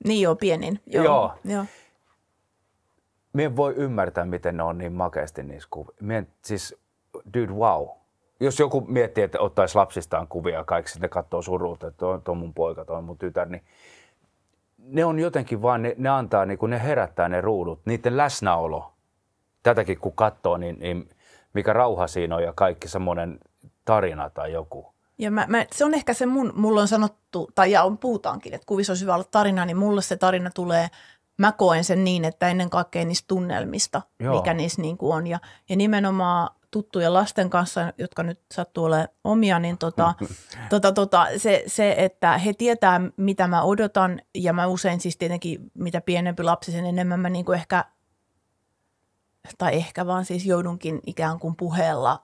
Niin joo, pienin. Joo. joo. joo. Me voi ymmärtää, miten ne on niin makeasti niissä kuvissa. en siis, dude, wow. Jos joku miettii, että ottaisi lapsistaan kuvia ja kaikki sitten katsoo suruutta, että on, on mun poika, toi on mun tytär, niin ne on jotenkin vaan, ne, ne antaa, niin kun ne herättää ne ruudut, niiden läsnäolo. Tätäkin kun katsoo, niin, niin – mikä rauha siinä on ja kaikki semmoinen tarina tai joku. Ja mä, mä, se on ehkä se mun, mulla on sanottu, tai ja on puhutaankin, että kuvissa olisi hyvä olla tarina, niin mulle se tarina tulee, mä koen sen niin, että ennen kaikkea niistä tunnelmista, Joo. mikä niissä niin kuin on. Ja, ja nimenomaan tuttujen lasten kanssa, jotka nyt sattuu olemaan omia, niin tota, tota, tota, se, se, että he tietää, mitä mä odotan, ja mä usein siis tietenkin, mitä pienempi lapsi, sen enemmän mä niin kuin ehkä tai ehkä vaan siis joudunkin ikään kuin puheella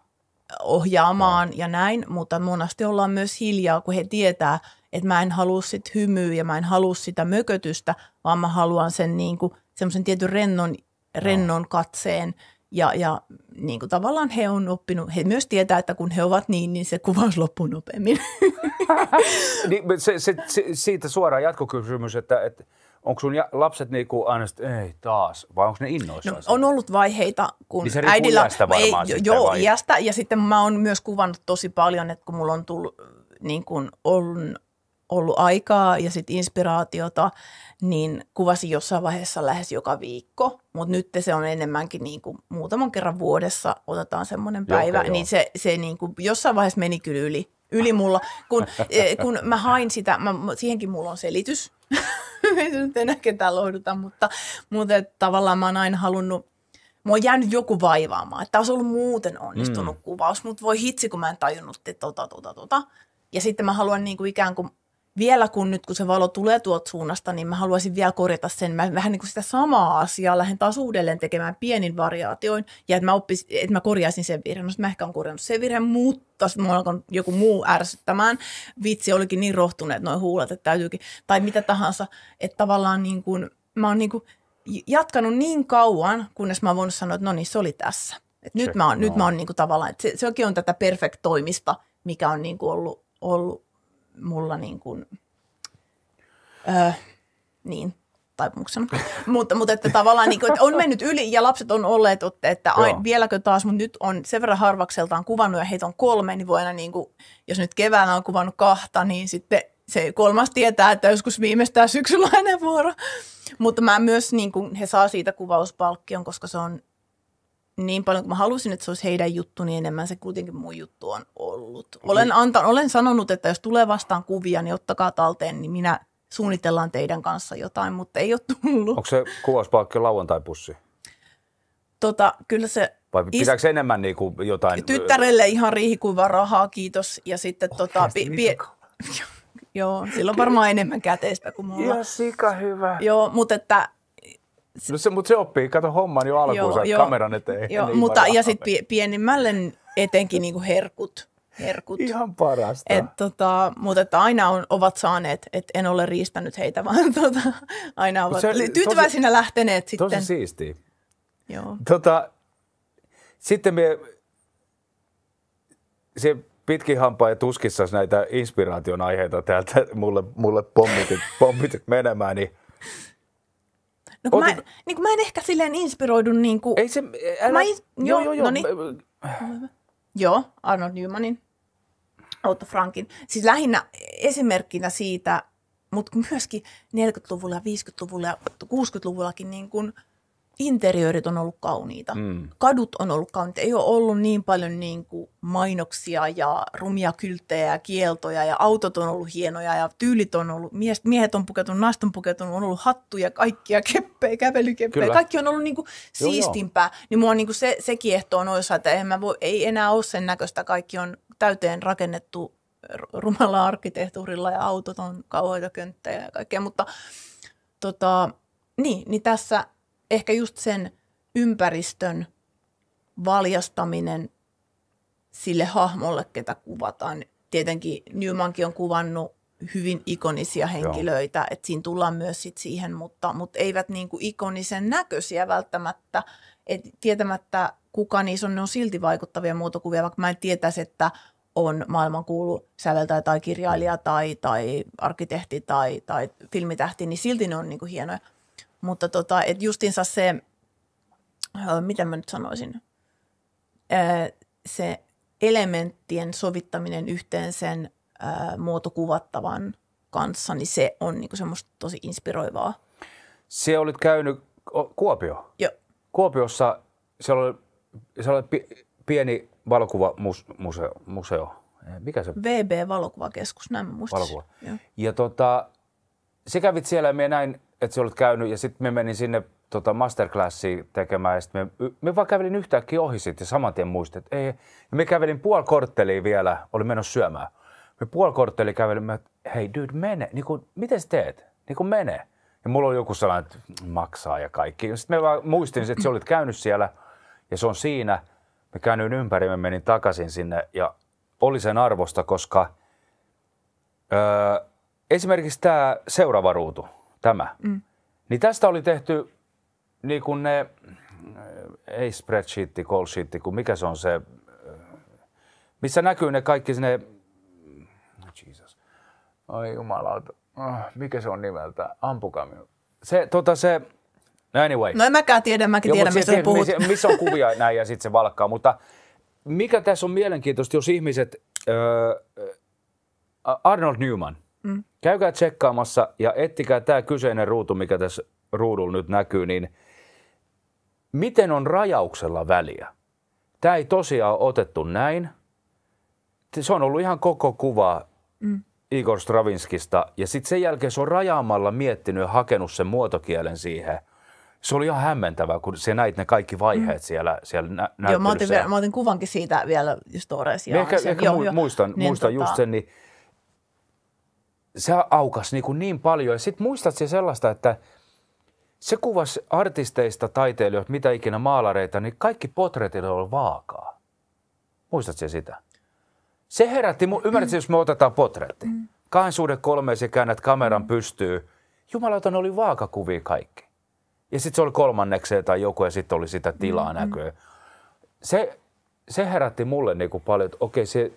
ohjaamaan ja näin, mutta monasti ollaan myös hiljaa, kun he tietää, että mä en halua sit hymyä ja mä en halua sitä mökötystä, vaan mä haluan sen niin kuin, semmoisen tietyn rennon, rennon katseen. Ja, ja niin kuin tavallaan he on oppinut, he myös tietää, että kun he ovat niin, niin se kuvaus loppuu nopeammin. niin, se, se, se, siitä suoraan jatkokysymys, että, että – onko sun lapset niinku aina, ei taas, vai onko ne innoissaan? No, on ollut vaiheita, kun niin se äidillä... Iästä varmaan ei, sitten, joo, vai? iästä. Ja sitten mä oon myös kuvannut tosi paljon, että kun mulla on tullut, niin kun on ollut aikaa ja sitten inspiraatiota, niin kuvasin jossain vaiheessa lähes joka viikko. Mutta nyt se on enemmänkin niin kuin muutaman kerran vuodessa otetaan semmoinen päivä. Joka, niin joo. se, se niin kuin jossain vaiheessa meni kyllä yli, yli mulla, kun, eh, kun mä hain sitä, mä, siihenkin mulla on selitys. ei nyt enää ketään lohduta, mutta, mutta tavallaan mä oon aina halunnut, mua on jäänyt joku vaivaamaan, että olisi ollut muuten onnistunut mm. kuvaus, mutta voi hitsi, kun mä en tajunnut, että tota, tota, tota. Ja sitten mä haluan niin kuin ikään kuin vielä kun nyt kun se valo tulee tuolta suunnasta, niin mä haluaisin vielä korjata sen. Mä vähän niin kuin sitä samaa asiaa lähden taas uudelleen tekemään pienin variaatioin ja että mä, oppis, että mä korjaisin sen virheen. No, mä ehkä on korjannut sen virheen, mutta mä alkan joku muu ärsyttämään. Vitsi, olikin niin rohtuneet noin huulet, että täytyykin, tai mitä tahansa. Että tavallaan niin kuin, mä oon niin kuin jatkanut niin kauan, kunnes mä oon voinut sanoa, että no niin, se oli tässä. Et nyt, mä oon, no. nyt mä oon niin kuin tavallaan, että se, sekin on tätä perfektoimista, mikä on niin kuin ollut, ollut mulla niin kuin, öö, niin, taipumuksena. mutta, mutta että tavallaan niin kuin, että on mennyt yli ja lapset on olleet, että ai, vieläkö taas, mutta nyt on sen verran harvakseltaan kuvannut ja heitä on kolme, niin voi aina niin kuin, jos nyt keväällä on kuvannut kahta, niin sitten se kolmas tietää, että joskus viimeistään syksyllä vuoro. Mutta mä myös, niin kuin, he saa siitä kuvauspalkkion, koska se on niin paljon kuin mä halusin, että se olisi heidän juttu, niin enemmän se kuitenkin mun juttu on ollut. Mm. Olen, anta, olen sanonut, että jos tulee vastaan kuvia, niin ottakaa talteen, niin minä suunnitellaan teidän kanssa jotain, mutta ei ole tullut. Onko se kuvauspaikka lauantai-pussi? Tota, kyllä se... Vai pitääkö is- enemmän niin kuin jotain... Tyttärelle ihan riihikuva rahaa, kiitos. Ja sitten Oikeasti, oh, tota... Pi- pi- Joo, sillä on varmaan enemmän käteistä kuin mulla. Ihan sika hyvä. Joo, mutta että No se, mutta se oppii, kato homman jo alkuun joo, kameran eteen. Joo, mutta ja sitten pienimmälle etenkin niinku herkut. herkut. Ihan parasta. Et, tota, mutta että aina on, ovat saaneet, että en ole riistänyt heitä, vaan tota, aina ovat se, tyytyväisinä tosi, lähteneet sitten. Tosi siistiä. Joo. Tota, sitten me se pitkin hampaa ja tuskissa näitä inspiraation aiheita täältä mulle, mulle pommitit, pommitit menemään, niin No kun Ootin... mä, niin kun mä en ehkä silleen inspiroidu niin kuin... Ei se... Älä... Mä in... Joo, joo, joo. joo. Noniin. Joo, Arnold Newmanin, Otto Frankin. Siis lähinnä esimerkkinä siitä, mutta myöskin 40-luvulla, 50-luvulla ja 60-luvullakin niin kuin – interiöörit on ollut kauniita, mm. kadut on ollut kauniita, ei ole ollut niin paljon niin kuin mainoksia ja rumia kylttejä ja kieltoja ja autot on ollut hienoja ja tyylit on ollut, miehet, miehet on pukeutunut, naiset on pukeutunut, on ollut hattuja, kaikkia keppejä, kävelykeppejä, Kyllä. kaikki on ollut niin kuin joo, siistimpää, joo. niin mua niin kuin se, se on osa, että en mä voi, ei enää ole sen näköistä, kaikki on täyteen rakennettu rumalla arkkitehtuurilla ja autot on kauheita könttejä ja kaikkea, mutta tota, niin, niin tässä – ehkä just sen ympäristön valjastaminen sille hahmolle, ketä kuvataan. Tietenkin Newmankin on kuvannut hyvin ikonisia henkilöitä, Joo. että siinä tullaan myös sit siihen, mutta, mutta eivät niin kuin ikonisen näköisiä välttämättä, et tietämättä kuka niissä on, ne on silti vaikuttavia muotokuvia, vaikka mä en tietäisi, että on maailmankuulu säveltäjä tai kirjailija tai, tai arkkitehti tai, tai filmitähti, niin silti ne on niin kuin hienoja. Mutta tota, et justiinsa se, miten mä nyt sanoisin, se elementtien sovittaminen yhteen sen muotokuvattavan kanssa, niin se on niinku semmoista tosi inspiroivaa. Se olit käynyt Kuopio? Joo. Kuopiossa siellä oli, siellä oli pieni valokuvamuseo. Museo. Mikä se? VB-valokuvakeskus, näin muistaisin. Valokuva. Joo. Ja tota, se kävit siellä ja näin että sä olet käynyt, ja sitten me menin sinne tota masterclassiin tekemään, ja sitten me, me vaan kävelin yhtäkkiä ohi sitten, ja saman tien muistin, että ei. Ja me kävelin puoli korttelia vielä, oli menossa syömään. Me puoli kävelin, kävelimme, että hei dude, mene, niin kuin, miten sä teet? Niin kuin mene. Ja mulla oli joku sellainen, että maksaa ja kaikki. Sitten me vaan muistin, että sä olit käynyt siellä, ja se on siinä. Me käännyin ympäri, me menin takaisin sinne, ja oli sen arvosta, koska öö, esimerkiksi tämä seuraava ruutu – tämä. Mm. Niin tästä oli tehty niin kuin ne, äh, ei spreadsheetti, call sheet, kun mikä se on se, äh, missä näkyy ne kaikki ne, Jesus, ai jumala, ah, mikä se on nimeltä, ampukami. Se, tota se, no anyway. No en mäkään tiedä, mäkin tiedän, missä on puhut. Missä, missä on kuvia näin ja sitten se valkkaa, mutta mikä tässä on mielenkiintoista, jos ihmiset, äh, Arnold Newman – Käykää tsekkaamassa ja ettikää tämä kyseinen ruutu, mikä tässä ruudulla nyt näkyy, niin miten on rajauksella väliä? Tämä ei tosiaan ole otettu näin. Se on ollut ihan koko kuva mm. Igor Stravinskista ja sitten sen jälkeen se on rajaamalla miettinyt ja hakenut sen muotokielen siihen – se oli ihan hämmentävää, kun se näit ne kaikki vaiheet mm. siellä, siellä nä- näyttelyssä. Joo, mä otin, vielä, mä otin kuvankin siitä vielä, just tuoreisia. Niin ehkä, ehkä joo, mu- joo. muistan, niin, muistan tota... just sen, niin se aukas niin, kuin niin paljon. Ja sitten muistat se sellaista, että se kuvasi artisteista, taiteilijoista, mitä ikinä maalareita, niin kaikki potretit oli vaakaa. Muistat se sitä? Se herätti, ymmärrätkö, mm. jos me otetaan potretti. Mm. Kahden suhde kolme ja käännät kameran mm. pystyy. Jumalauta, ne oli vaakakuvia kaikki. Ja sitten se oli kolmannekseen tai joku ja sitten oli sitä tilaa mm, mm. näköä. Se, se herätti mulle niin kuin paljon, että okei, se,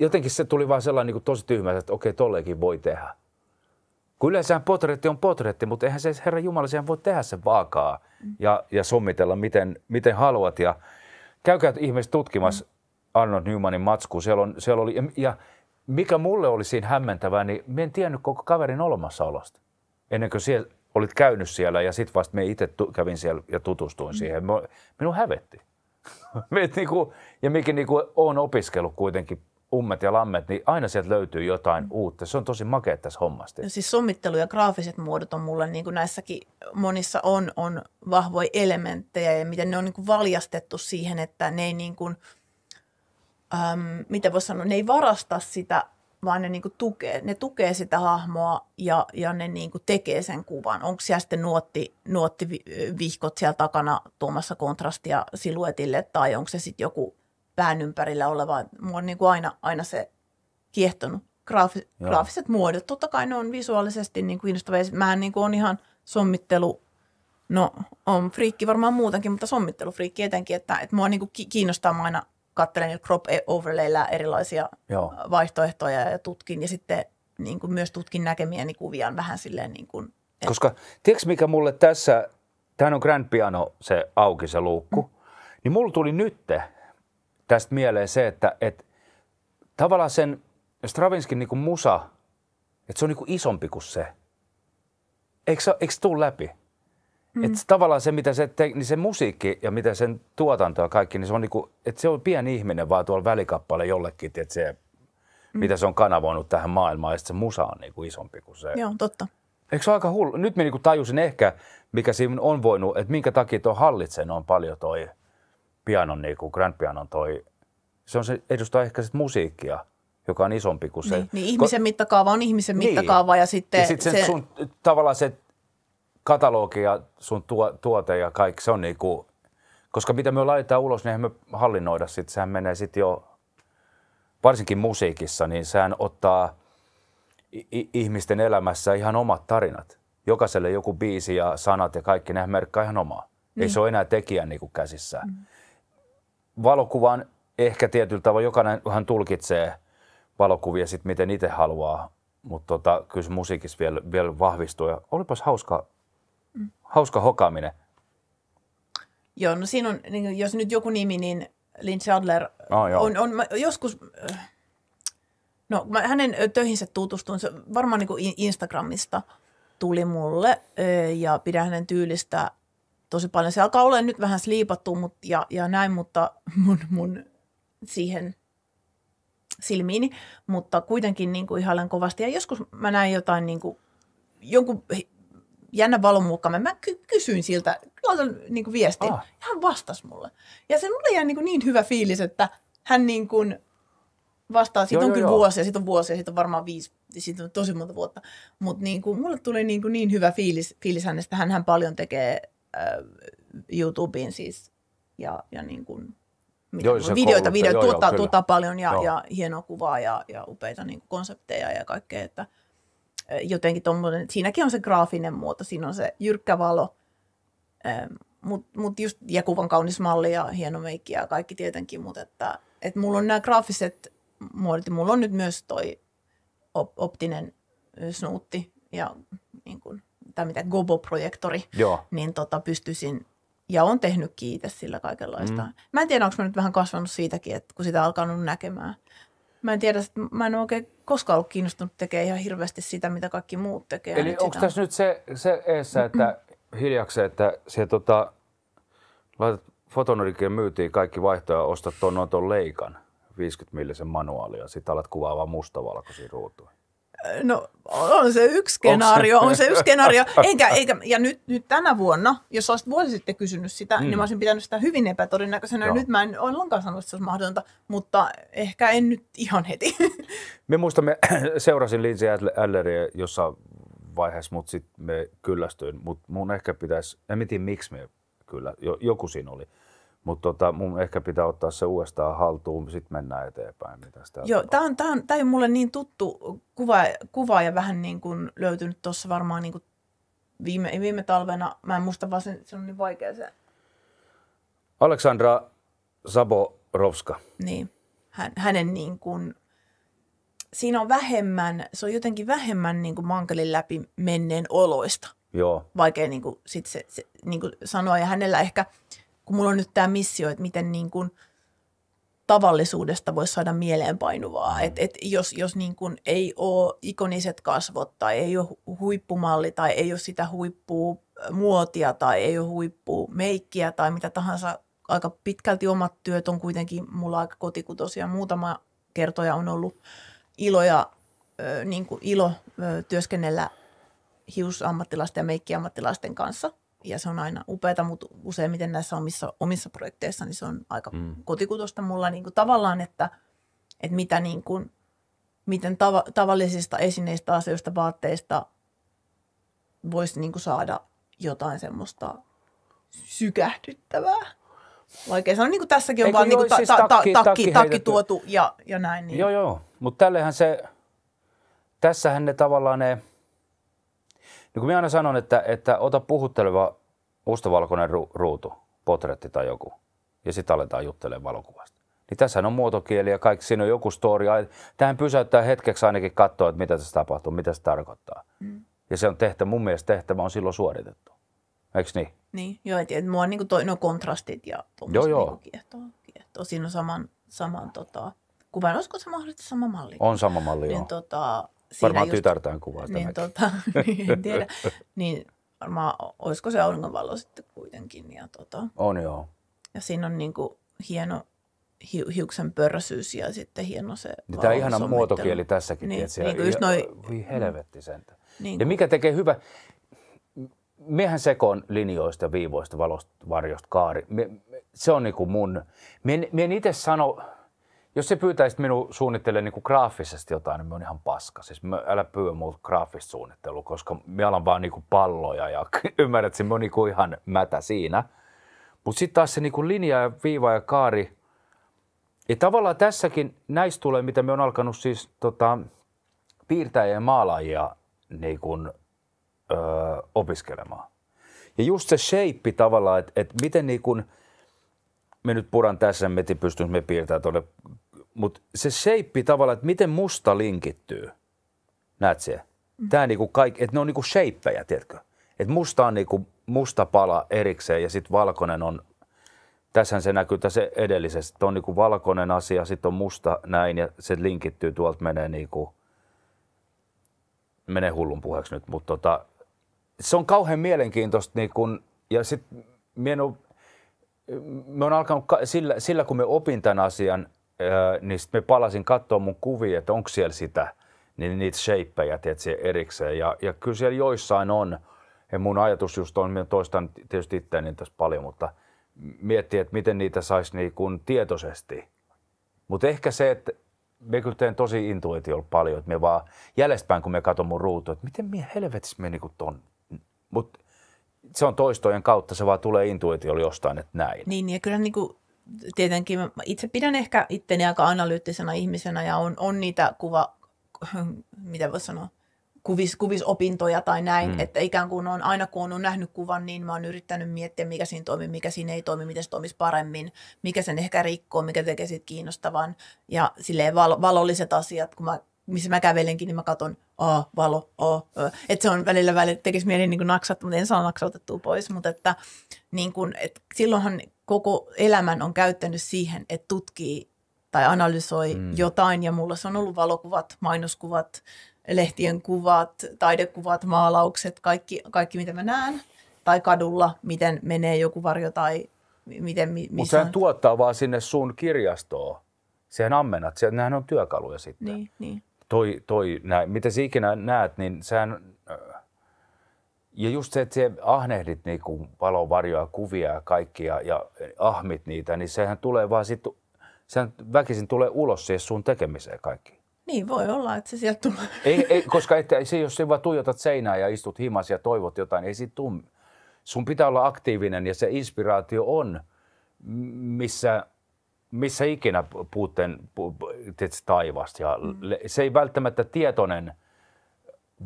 jotenkin se tuli vaan sellainen niin kuin tosi tyhmä, että okei, tolleenkin voi tehdä. Kun yleensä potretti on potretti, mutta eihän se Herra Jumala, sehän voi tehdä sen vaakaa mm. ja, ja sommitella, miten, miten haluat. Ja käykää ihmiset tutkimassa mm. Arnold Newmanin matsku. Siellä, on, siellä oli, ja, ja mikä mulle oli siinä hämmentävää, niin me en tiennyt koko kaverin olemassaolosta. Ennen kuin siellä, olit käynyt siellä ja sitten vasta me itse tu- kävin siellä ja tutustuin mm. siihen. Minun hävetti. niinku, ja mikä niinku, on opiskellut kuitenkin ummet ja lammet, niin aina sieltä löytyy jotain uutta. Se on tosi makea tässä hommasti. No siis sommittelu ja graafiset muodot on mulle, niin kuin näissäkin monissa on, on vahvoja elementtejä ja miten ne on niin kuin valjastettu siihen, että ne ei niin kuin, äm, miten voisi sanoa, ne ei varasta sitä, vaan ne, niin kuin tukee, ne tukee sitä hahmoa ja, ja ne niin kuin tekee sen kuvan. Onko siellä sitten nuotti, nuottivihkot siellä takana tuomassa kontrastia siluetille tai onko se sitten joku – pään ympärillä oleva. Mua on niin kuin aina, aina se kiehtonut. Graafi, graafiset muodot, totta kai ne on visuaalisesti niin kuin innostavia. Siis Mähän niin kuin on ihan sommittelu, no on friikki varmaan muutenkin, mutta friikki etenkin, että, että mua niin kuin kiinnostaa, mä aina katselen crop e- overlayllä erilaisia Joo. vaihtoehtoja ja tutkin ja sitten niin kuin myös tutkin näkemiäni kuvia vähän silleen niin kuin, että... Koska tiedätkö mikä mulle tässä, tämä on Grand Piano se auki se luukku, mm. niin mulla tuli nytte tästä mieleen se, että et, tavallaan sen Stravinskin niin kuin musa, että se on niin kuin isompi kuin se. Eikö se, eikö tule läpi? Mm. Että tavallaan se, mitä se, te, niin se musiikki ja mitä sen tuotanto ja kaikki, niin se on, niinku, että se on pieni ihminen vaan tuolla välikappale jollekin, että se, mm. mitä se on kanavoinut tähän maailmaan, ja se musa on niinku isompi kuin se. Joo, totta. Eikö se ole aika hullu? Nyt mä niinku tajusin ehkä, mikä siinä on voinut, että minkä takia tuo hallitsen on paljon toi – pianon, niin kuin Grand Pianon toi, se, on se edustaa ehkä sit musiikkia, joka on isompi kuin se. Niin, niin ihmisen Ko- mittakaava on ihmisen niin. mittakaava ja sitten... Ja sit sen se... sun, tavallaan se katalogi ja sun tuo, tuote ja kaikki, se on niin kuin, koska mitä me laitetaan ulos, niin me hallinnoida sitten sehän menee sitten jo, varsinkin musiikissa, niin sehän ottaa i- ihmisten elämässä ihan omat tarinat. Jokaiselle joku biisi ja sanat ja kaikki, nehän merkkaa ihan omaa. Niin. Ei se ole enää tekijän niin kuin käsissään. Mm. Valokuvan ehkä tietyllä tavalla, hän tulkitsee valokuvia sitten miten itse haluaa, mutta tota, kyllä se musiikissa vielä, vielä vahvistuu. Ja olipas hauska, mm. hauska hokaaminen. Joo, no siinä on, niin jos nyt joku nimi, niin Lynn Chandler oh, joo. on, on joskus, äh, no mä hänen äh, töihinsä tutustuin, se varmaan niin kuin Instagramista tuli mulle äh, ja pidän hänen tyylistä tosi paljon. Se alkaa olla nyt vähän sliipattu mut, ja, ja näin, mutta mun, mun siihen silmiini, mutta kuitenkin niin kuin ihailen kovasti. Ja joskus mä näin jotain, niin kuin, jonkun jännä valonmuokkaamman. Mä ky- kysyin siltä, laitan niin kuin viestin. Ah. Ja hän vastasi mulle. Ja se mulle jäi niin, kuin niin hyvä fiilis, että hän niin kuin vastaa. Siitä joo, on joo, kyllä joo. vuosia, siitä on vuosia, siitä on varmaan viisi, siitä on tosi monta vuotta. Mutta niin kuin, mulle tuli niin, kuin niin hyvä fiilis, fiilis hänestä. Hän, hän paljon tekee YouTubeen siis ja, ja niin kuin, mitä joo, videoita, videoita joo, tuottaa, joo, tuottaa paljon ja, ja hienoa kuvaa ja, ja upeita niin kuin konsepteja ja kaikkea, että jotenkin tommoinen, siinäkin on se graafinen muoto, siinä on se jyrkkä valo, mutta mut just, ja kuvan kaunis malli ja hieno meikki ja kaikki tietenkin, mutta että, et mulla on nämä graafiset muodot, mulla on nyt myös toi op- optinen snuutti ja niin kuin, tai mitä Gobo-projektori, Joo. niin tota, pystyisin ja on tehnyt kiitos sillä kaikenlaista. Mm. Mä en tiedä, onko mä nyt vähän kasvanut siitäkin, että kun sitä alkanut näkemään. Mä en tiedä, että mä en ole oikein koskaan ollut kiinnostunut tekemään ihan hirveästi sitä, mitä kaikki muut tekee. Eli onko tässä nyt se, se eessä, että hiljaksi, että se tota, laitat fotonyrkkeen myytiin kaikki vaihtoja, ostat tuon leikan, 50 millisen manuaalia, ja sitten alat kuvaamaan mustavalkoisia ruutuja. No on se yksi skenaario, on se yksi skenaario. Eikä, eikä, ja nyt, nyt tänä vuonna, jos olisit vuosi sitten kysynyt sitä, mm. niin hmm. mä olisin pitänyt sitä hyvin epätodennäköisenä. Joo. Nyt mä en ollenkaan sanonut, että se olisi mahdotonta, mutta ehkä en nyt ihan heti. Me muistamme, seurasin Lindsay Adleria jossa vaiheessa, mutta sitten me kyllästyin. Mutta mun ehkä pitäisi, en tiedä miksi me kyllä, joku siinä oli. Mutta tota, mun ehkä pitää ottaa se uudestaan haltuun, sitten mennään eteenpäin. Mitä sitä Joo, tämä on, tää on, tää on mulle niin tuttu kuva, kuva ja vähän niin kuin löytynyt tuossa varmaan niin kuin viime, viime talvena. Mä en muista vaan, sen, se on niin vaikea se. Aleksandra Saborovska. Niin, Hän, hänen niin kuin, siinä on vähemmän, se on jotenkin vähemmän niin kuin mankelin läpi menneen oloista. Joo. Vaikea niin kuin, sit se, se, niin kuin sanoa ja hänellä ehkä – kun mulla on nyt tämä missio, että miten niin kuin tavallisuudesta voisi saada mieleenpainuvaa. Mm. Et, et jos jos niin kuin ei ole ikoniset kasvot tai ei ole huippumalli tai ei ole sitä huippua muotia tai ei ole huippua meikkiä tai mitä tahansa, aika pitkälti omat työt on kuitenkin mulla aika ja Muutama kertoja on ollut ilo ja ö, niin kuin ilo ö, työskennellä hiusammattilaisten ja meikkiammattilaisten kanssa – ja se on aina upeata, mutta useimmiten näissä omissa, omissa projekteissa niin se on aika mm. kotikutosta mulla niin kuin tavallaan, että, että mitä niin kuin, miten tav- tavallisista esineistä, asioista, vaatteista voisi niin kuin saada jotain semmoista sykähdyttävää. Vaikea sanoa, niin kuin tässäkin on Eikö vaan niin kuin siis ta- ta- takki, takki, takki, takki tuotu ja, ja näin. Niin. Joo, joo, mutta tällehän se, tässähän ne tavallaan ne – niin kun minä aina sanon, että, että ota puhutteleva mustavalkoinen ru- ruutu, potretti tai joku, ja sitten aletaan juttelemaan valokuvasta. Niin tässä on muotokieli ja kaikki, siinä on joku story. Tähän pysäyttää hetkeksi ainakin katsoa, että mitä tässä tapahtuu, mitä se tarkoittaa. Mm. Ja se on tehtävä, mun mielestä tehtävä on silloin suoritettu. Eikö niin? Niin, joo, että et, mua on niinku toi, no kontrastit ja joo, joo. Niinku kiehtoo, kiehtoo. Siinä on saman, saman tota, kuvan. Olisiko se mahdollisesti sama malli? On sama malli, niin, joo. Tota, Varmaan just, tytärtään kuvaa niin, tota, niin, en tiedä. niin varmaan, olisiko se auringonvalo sitten kuitenkin. Ja, tota, on joo. Ja siinä on niin kuin hieno hi, hiuksen pörsyys ja sitten hieno se niin Tämä ihana muotokieli tässäkin. Niin, tietysti, niin kuin just noi, voi helvetti sentä. Mm. Niin. Ja mikä tekee hyvä, miehän sekoon linjoista, viivoista, valosta, varjosta, kaari. Me, me, se on niin kuin mun, me en, en itse sano, jos se pyytäisit minua suunnittelemaan niin graafisesti jotain, niin mä oon ihan paska. Siis mä, älä pyydä multa graafista suunnittelua, koska mä alan vaan niin kuin palloja ja ymmärrät, että mä niin ihan mätä siinä. Mutta sitten taas se niin kuin linja ja viiva ja kaari. Ja tavallaan tässäkin näistä tulee, mitä me on alkanut siis tota, piirtää ja maalaajia niin kuin, öö, opiskelemaan. Ja just se shape tavallaan, että et miten niin kuin, me nyt puran tässä, me pystyn me piirtämään tuonne mutta se shape tavallaan, että miten musta linkittyy, näet se? Mm. Tämä niinku kaikki, että ne on niinku shapeja, tiedätkö? että musta on niinku musta pala erikseen ja sitten valkoinen on, tässä se näkyy tässä edellisessä, että on niinku valkoinen asia, sitten on musta näin ja se linkittyy tuolta menee niinku, menee hullun puheeksi nyt, mutta tota, se on kauhean mielenkiintoista niinku, ja sitten me on alkanut, sillä, sillä kun me opin tämän asian, niin sitten me palasin katsoa mun kuvia, että onko siellä sitä, niin niitä shapeja, tietysti erikseen. Ja, ja kyllä siellä joissain on, ja mun ajatus just on, minä toistan tietysti itseäni tässä paljon, mutta miettiä, että miten niitä saisi niin kuin tietoisesti. Mutta ehkä se, että me kyllä teen tosi intuitiolla paljon, että me vaan jäljestäpäin, kun me katson mun ruutu, että miten minä helvetissä me niinku ton, mutta se on toistojen kautta, se vaan tulee intuitiolla jostain, että näin. Niin, ja kyllä niin kuin tietenkin mä itse pidän ehkä itteni aika analyyttisenä ihmisenä ja on, on niitä kuva, mitä voisi sanoa, kuvis, kuvisopintoja tai näin, mm. että ikään kuin on aina kun on nähnyt kuvan, niin mä oon yrittänyt miettiä, mikä siinä toimii, mikä siinä ei toimi, miten se toimisi paremmin, mikä sen ehkä rikkoo, mikä tekee siitä kiinnostavan ja silleen val, valolliset asiat, kun mä missä mä kävelenkin, niin mä katon, aa, valo, aa, Että se on välillä, välillä tekisi mieli niin naksat, mutta en saa naksautettua pois. Mutta että, niin kun että silloinhan koko elämän on käyttänyt siihen, että tutkii tai analysoi mm. jotain. Ja mulla se on ollut valokuvat, mainoskuvat, lehtien kuvat, taidekuvat, maalaukset, kaikki, kaikki mitä mä näen. Tai kadulla, miten menee joku varjo tai miten... Mi, Mutta sehän tuottaa vaan sinne sun kirjastoon. Sehän ammennat, sehän, nehän on työkaluja sitten. Niin, niin. Toi, toi, nää, mitä sä ikinä näet, niin sehän ja just se, että ahnehdit niin kuin valovarjoja, varjoa, kuvia ja kaikkia ja ahmit niitä, niin sehän tulee vaan sit, sehän väkisin tulee ulos siihen sun tekemiseen kaikki. Niin, voi olla, että se sieltä tulee. Ei, ei koska et, se, jos sinä vaan tuijotat seinää ja istut himas ja toivot jotain, ei siitä tule. Sun pitää olla aktiivinen ja se inspiraatio on, missä, missä ikinä puutteen taivasta. Ja mm. Se ei välttämättä tietoinen –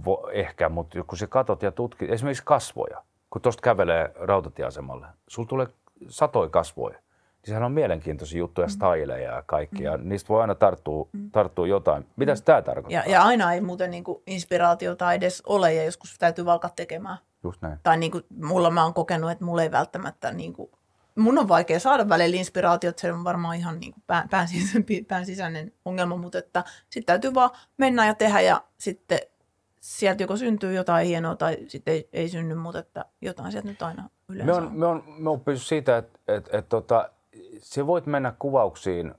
vo, ehkä, mutta kun sä katot ja tutkit, esimerkiksi kasvoja, kun tuosta kävelee rautatieasemalle, sulla tulee satoi kasvoja. Niin sehän on mielenkiintoisia juttuja, mm. styleja ja kaikkia. Mm. Niistä voi aina tarttua, mm. tarttua jotain. Mitäs mm. tämä tarkoittaa? Ja, ja aina ei muuten niin kuin inspiraatiota edes ole ja joskus täytyy alkaa tekemään. Just näin. Tai niin kuin, mulla mä oon kokenut, että mulla ei välttämättä niin kuin, mun on vaikea saada välillä inspiraatiot, se on varmaan ihan niin kuin pään, pään, sisäinen ongelma, mutta että sitten täytyy vaan mennä ja tehdä ja sitten sieltä joko syntyy jotain hienoa tai sitten ei, ei synny, mutta että jotain sieltä nyt aina yleensä me on. Me on, me on siitä, että et, et, tota, se voit mennä kuvauksiin,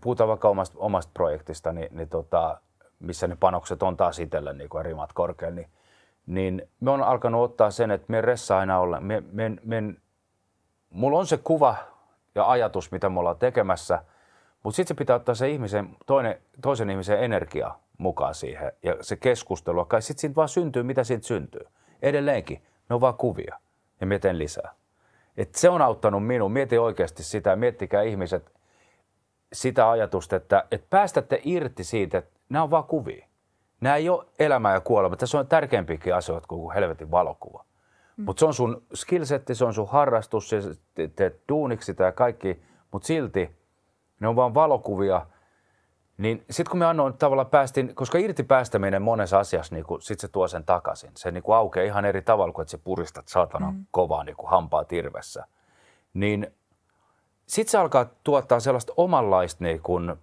puhutaan vaikka omasta, omasta projektista, niin, niin tota, missä ne panokset on taas itsellä niin kuin rimat korkealla, niin, niin me on alkanut ottaa sen, että me ressa aina olla. Me, me, me, mulla on se kuva ja ajatus, mitä me ollaan tekemässä, mutta sitten se pitää ottaa se ihmisen, toinen, toisen ihmisen energia mukaan siihen. Ja se keskustelu, kai sitten siitä vaan syntyy, mitä siitä syntyy. Edelleenkin, ne on vaan kuvia. Ja miten lisää. Et se on auttanut minua. Mieti oikeasti sitä, miettikää ihmiset sitä ajatusta, että, et päästätte irti siitä, että nämä on vaan kuvia. Nämä ei ole elämää ja kuolema. Tässä on tärkeämpiäkin asioita kuin helvetin valokuva. Mm. Mutta se on sun skillsetti, se on sun harrastus, se teet duuniksi tai kaikki, mutta silti ne on vaan valokuvia – niin sitten kun me annoin tavallaan päästin, koska irti päästäminen monessa asiassa, niin kuin, se tuo sen takaisin. Se niin kuin aukeaa ihan eri tavalla kuin, että sä puristat saatana mm. kovaa niin kuin hampaa tirvessä. Niin sitten se alkaa tuottaa sellaista omanlaista, niin kuin,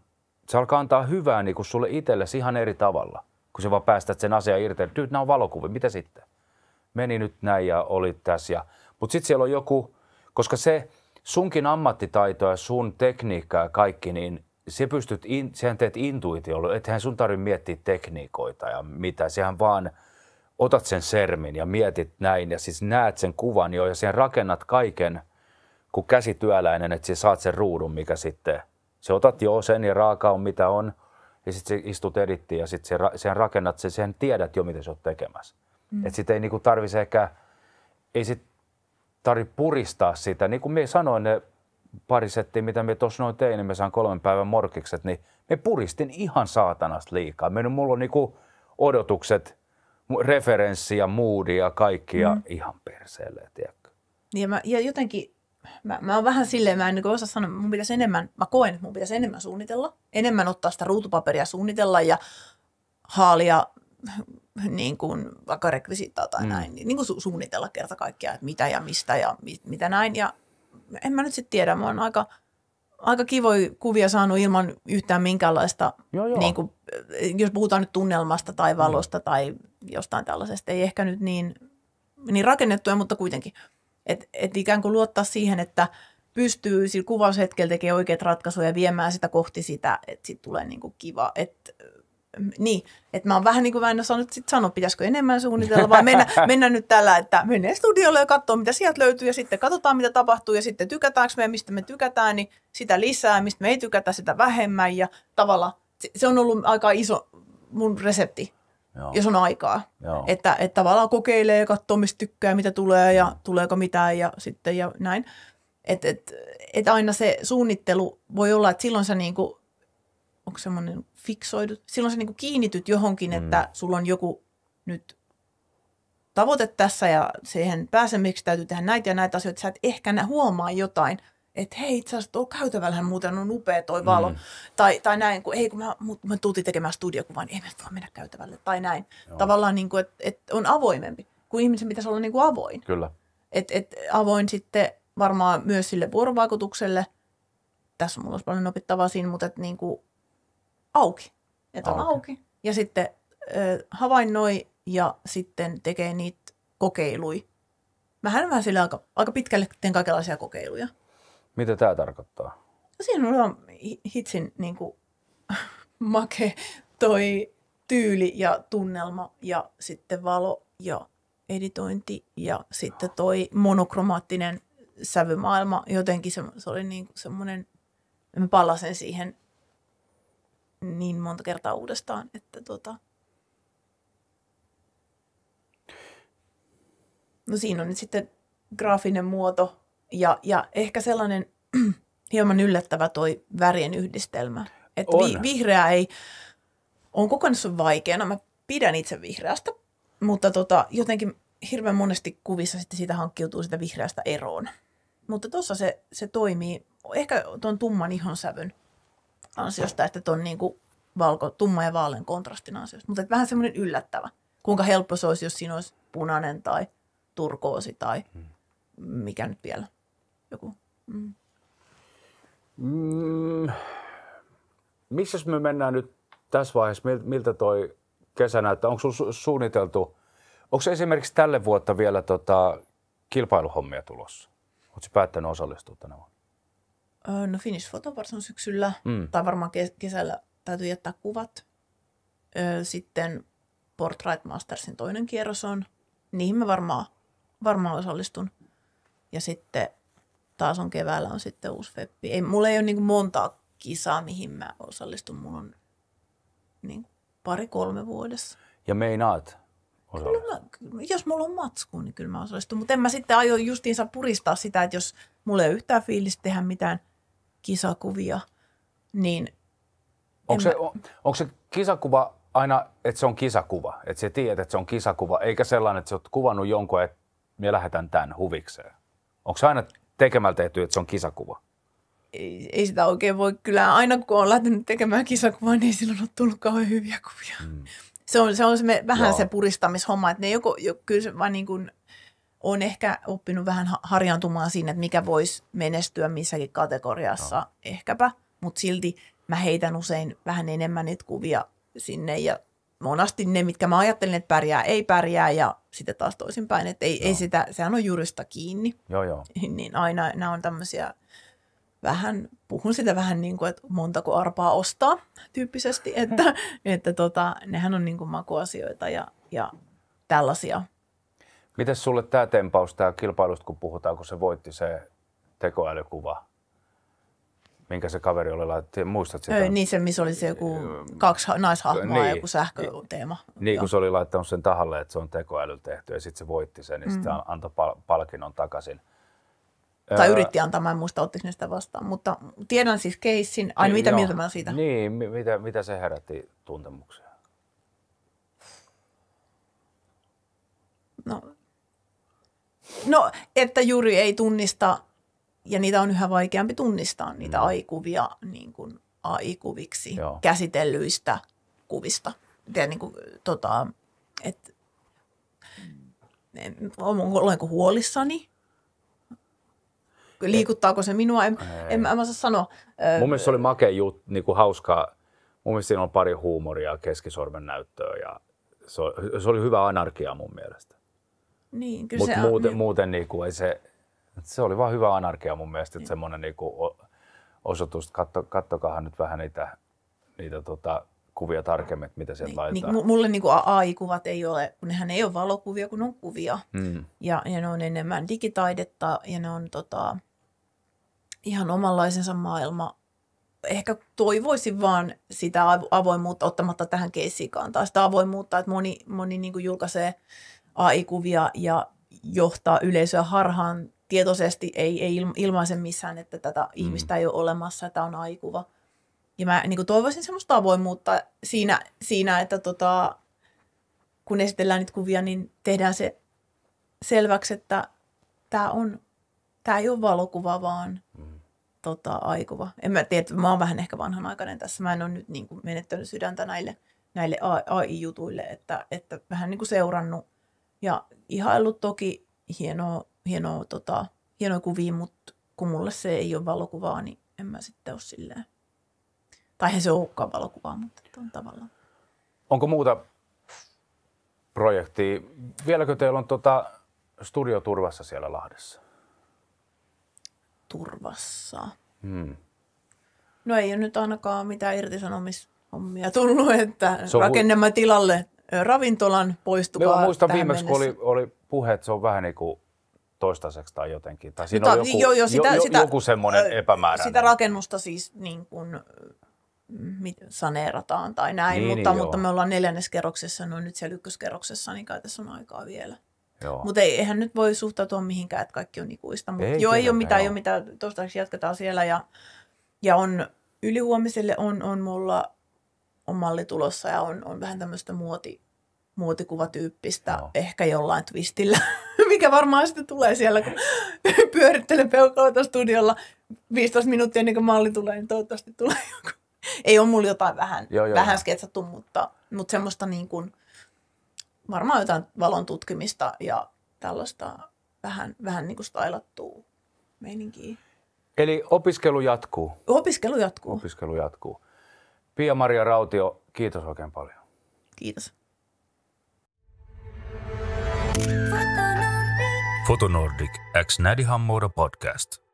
se alkaa antaa hyvää niin kuin sulle itsellesi ihan eri tavalla. Kun sä vaan päästät sen asian irti, että nyt nämä on valokuvia, mitä sitten? Meni nyt näin ja oli tässä. Ja... Mutta sitten siellä on joku, koska se sunkin ammattitaito ja sun tekniikka ja kaikki, niin se pystyt, in, sehän teet intuitiolla, ethän sun tarvitse miettiä tekniikoita ja mitä, sehän vaan otat sen sermin ja mietit näin ja siis näet sen kuvan jo ja sen rakennat kaiken kun käsityöläinen, että sä saat sen ruudun, mikä sitten, se otat jo sen ja raaka on mitä on ja sitten istut edittiin ja sitten sen, rakennat sen, sen tiedät jo mitä sä oot tekemässä. Mm. Että sitten ei niinku tarvitse ehkä, ei sit tarvitse puristaa sitä, niin kuin me sanoin, ne pari settiä, mitä me tuossa noin tein, niin me saan kolmen päivän morkikset, niin me puristin ihan saatanasta liikaa. Meidän mulla on niinku odotukset, referenssi ja moodi ja kaikki ja mm. ihan perseelle, tiedätkö? Niin ja, mä, ja jotenkin mä, mä oon vähän silleen, mä en niin osaa sanoa, mun pitäisi enemmän, mä koen, että mun pitäisi enemmän suunnitella, enemmän ottaa sitä ruutupaperia suunnitella ja haalia niin kuin, vaikka rekvisiittaa tai mm. näin, niin, niin kuin su- suunnitella kerta kaikkiaan, että mitä ja mistä ja mi- mitä näin. Ja en mä nyt sitten tiedä, mä oon aika, aika kivoja kuvia saanut ilman yhtään minkäänlaista, joo, joo. Niin kuin, jos puhutaan nyt tunnelmasta tai mm. valosta mm. tai jostain tällaisesta, ei ehkä nyt niin, niin rakennettuja, mutta kuitenkin. Että et ikään kuin luottaa siihen, että pystyy sillä kuvaushetkellä tekemään oikeat ratkaisuja ja viemään sitä kohti sitä, että siitä tulee niin kuin kiva. Että niin, että mä oon vähän niin kuin en osannut sit sanoa, pitäisikö enemmän suunnitella, vaan mennä, mennä nyt tällä, että menee studiolle ja katsoo, mitä sieltä löytyy, ja sitten katsotaan, mitä tapahtuu, ja sitten tykätäänkö me, mistä me tykätään, niin sitä lisää, mistä me ei tykätä, sitä vähemmän, ja tavallaan se on ollut aika iso mun resepti, Joo. jos on aikaa. Joo. Että, että tavallaan kokeilee ja katsoo, mistä tykkää, mitä tulee, ja tuleeko mitään, ja sitten ja näin. Että et, et aina se suunnittelu voi olla, että silloin sä niin kuin semmoinen fiksoidut. Silloin sä niin kuin kiinnityt johonkin, mm. että sulla on joku nyt tavoite tässä ja siihen pääsemiksi täytyy tehdä näitä ja näitä asioita. Sä et ehkä nä- huomaa jotain, että hei itse asiassa tuolla käytävällähän muuten on upea toi valo. Mm. Tai, tai näin, kun ei kun mä, mä tultiin tekemään studiokuvan, niin ei me voi mennä käytävälle. Tai näin. Joo. Tavallaan niin kuin, että että on avoimempi, kuin ihmisen pitäisi olla niin kuin avoin. Kyllä. Et, et, avoin sitten varmaan myös sille vuorovaikutukselle. Tässä mulla olisi paljon opittavaa siinä, mutta et niin kuin auki. Että on auki. Ja sitten äh, havainnoi ja sitten tekee niitä kokeilui. Mähän vähän sillä aika, aika pitkälle teen kaikenlaisia kokeiluja. Mitä tämä tarkoittaa? No siinä on hitsin niin kuin, make toi tyyli ja tunnelma ja sitten valo ja editointi ja sitten toi monokromaattinen sävymaailma. Jotenkin se, se oli niin kuin semmoinen, mä palasin siihen niin monta kertaa uudestaan, että tota... No siinä on nyt sitten graafinen muoto ja, ja ehkä sellainen hieman yllättävä toi värien yhdistelmä. Että vi, vihreä ei, on koko ajan vaikeana, mä pidän itse vihreästä, mutta tota, jotenkin hirveän monesti kuvissa sitten siitä hankkiutuu sitä vihreästä eroon. Mutta tuossa se, se toimii, ehkä tuon tumman sävyn ansiosta, että tuon niin valko, tumma ja vaalean kontrastin ansiosta. Mutta vähän semmoinen yllättävä. Kuinka helppo se olisi, jos siinä olisi punainen tai turkoosi tai mm. mikä nyt vielä joku. Mm. Mm, missä me mennään nyt tässä vaiheessa, miltä toi kesä näyttää? Onko sinulla suunniteltu, onko esimerkiksi tälle vuotta vielä tota kilpailuhommia tulossa? Oletko päättänyt osallistua tänä vuonna? No Finnish Photobars on syksyllä, mm. tai varmaan kesällä täytyy jättää kuvat. Sitten Portrait Mastersin toinen kierros on. Niihin mä varmaan, varmaan osallistun. Ja sitten taas on keväällä on sitten uusi feppi. Ei, mulla ei ole niin montaa kisaa, mihin mä osallistun. Mulla on niin pari-kolme vuodessa. Ja meinaat Kyllä mä, jos mulla on matsku, niin kyllä mä osallistun. Mutta en mä sitten aio justiinsa puristaa sitä, että jos mulla ei ole yhtään fiilistä tehdä mitään, kisakuvia, niin... Onko se, mä... on, onko se kisakuva aina, että se on kisakuva, että se tiedät, että se on kisakuva, eikä sellainen, että sä oot kuvannut jonkun, että me lähetän tämän huvikseen? Onko se aina tekemällä tehty, että se on kisakuva? Ei, ei sitä oikein voi. Kyllä aina kun on lähtenyt tekemään kisakuvaa, niin silloin on tullut kauhean hyviä kuvia. Mm. Se on, se on se me, vähän Joo. se puristamishomma, että ne joko, jo, kyllä se vaan niin kuin on ehkä oppinut vähän harjaantumaan siinä, että mikä voisi menestyä missäkin kategoriassa no. ehkäpä, mutta silti mä heitän usein vähän enemmän niitä kuvia sinne ja monasti ne, mitkä mä ajattelin, että pärjää, ei pärjää ja sitten taas toisinpäin, että ei, ei sitä, sehän on jurista kiinni. Joo, joo. niin aina nämä on tämmöisiä vähän, puhun sitä vähän niin kuin, että montako arpaa ostaa tyyppisesti, että, että tota, nehän on niin kuin makuasioita ja, ja tällaisia Miten sulle tämä tempaus, tämä kilpailusta, kun puhutaan, kun se voitti se tekoälykuva? Minkä se kaveri oli laitettiin, muistat sitä? Öö, niin se, missä oli se joku kaksi naishahmoa niin, ja joku sähköteema. Niin, niin Joo. kun se oli laittanut sen tahalle, että se on tekoäly tehty ja sitten se voitti sen, niin mm. sitten antoi pal- palkinnon takaisin. Tai yritti antaa, mä en muista, ottiko sitä vastaan, mutta tiedän siis keissin. Aina niin, mitä joo, mieltä mä siitä? Niin, mitä, mitä se herätti tuntemuksia? No, että juuri ei tunnista, ja niitä on yhä vaikeampi tunnistaa, niitä mm. aikuvia niin kuin aikuviksi Joo. käsitellyistä kuvista. Ja niin kuin, tota, et, olenko huolissani? Liikuttaako se minua? En, en, en, en mä saa sanoa. Mun mielestä se oli makea juttu, niin kuin hauskaa. Mun mielestä siinä on pari huumoria, keskisormen näyttöä ja se, se oli hyvä anarkia mun mielestä. Niin, kyllä Mut se muuten, on. muuten niin kuin niinku ei se, se oli vaan hyvä anarkia mun mielestä, että semmoinen niin kuin niinku osoitus, katso, kattokahan nyt vähän niitä, niitä tota, kuvia tarkemmin, mitä sieltä niin, niin laitetaan. Niin, mulle niin AI-kuvat ei ole, kun nehän ei ole valokuvia, kun on kuvia. Mm. Ja, ja ne on enemmän digitaidetta ja ne on tota, ihan omanlaisensa maailma. Ehkä toivoisin vaan sitä avoimuutta ottamatta tähän keissiin kantaa, sitä avoimuutta, että moni, moni niin julkaisee – AI-kuvia ja johtaa yleisöä harhaan tietoisesti, ei, ei ilmaise missään, että tätä mm. ihmistä ei ole olemassa, että on aikuva. Ja mä niin kuin toivoisin semmoista avoimuutta siinä, siinä että tota, kun esitellään niitä kuvia, niin tehdään se selväksi, että tämä on, tämä ei ole valokuva, vaan mm. tota, aikuva. En mä tiedä, mä oon vähän ehkä vanhanaikainen tässä, mä en ole nyt niin kuin menettänyt sydäntä näille, näille AI-jutuille, että, että vähän niin kuin seurannut ja ihaillut toki hienoa, hienoa, tota, hienoa kuvia, mutta kun mulle se ei ole valokuvaa, niin en mä sitten ole silleen. Tai eihän se olekaan valokuvaa, mutta on tavallaan. Onko muuta projektia? Vieläkö teillä on tota studio turvassa siellä Lahdessa? Turvassa? Hmm. No ei ole nyt ainakaan mitään irtisanomishommia tullut, että rakennemme tilalle ravintolan, poistukaa Mä muistan viimeksi, mennessä. kun oli, oli puhe, että se on vähän niin kuin toistaiseksi tai jotenkin. Tai siinä Jota, on joku, jo, jo, sitä, jo, sitä, joku semmoinen epämääräinen. Sitä rakennusta siis niin kuin, saneerataan tai näin, niin, mutta, niin, mutta me ollaan neljänneskerroksessa, no nyt siellä ykköskerroksessa, niin kai tässä on aikaa vielä. Mutta ei, eihän nyt voi suhtautua mihinkään, että kaikki on ikuista. Mut ei, joo, ei ole mitään, ei ole mitään. Toistaiseksi jatketaan siellä ja, ja on ylihuomiselle on, on mulla on malli tulossa ja on, on vähän tämmöistä muoti, muotikuvatyyppistä, no. ehkä jollain twistillä, mikä varmaan sitten tulee siellä, kun pyörittelen peukaloita studiolla 15 minuuttia ennen kuin malli tulee, niin toivottavasti tulee joku. Ei ole mulla jotain vähän, joo, joo, vähän sketsattu, mutta, mutta semmoista niin kuin, varmaan jotain valon tutkimista ja tällaista vähän, vähän niin kuin stylattua meininkiä. Eli opiskelu jatkuu? Opiskelu jatkuu. Opiskelu jatkuu. Pia-Maria Rautio, kiitos oikein paljon. Kiitos. Fotonordic X Nädihammoida podcast.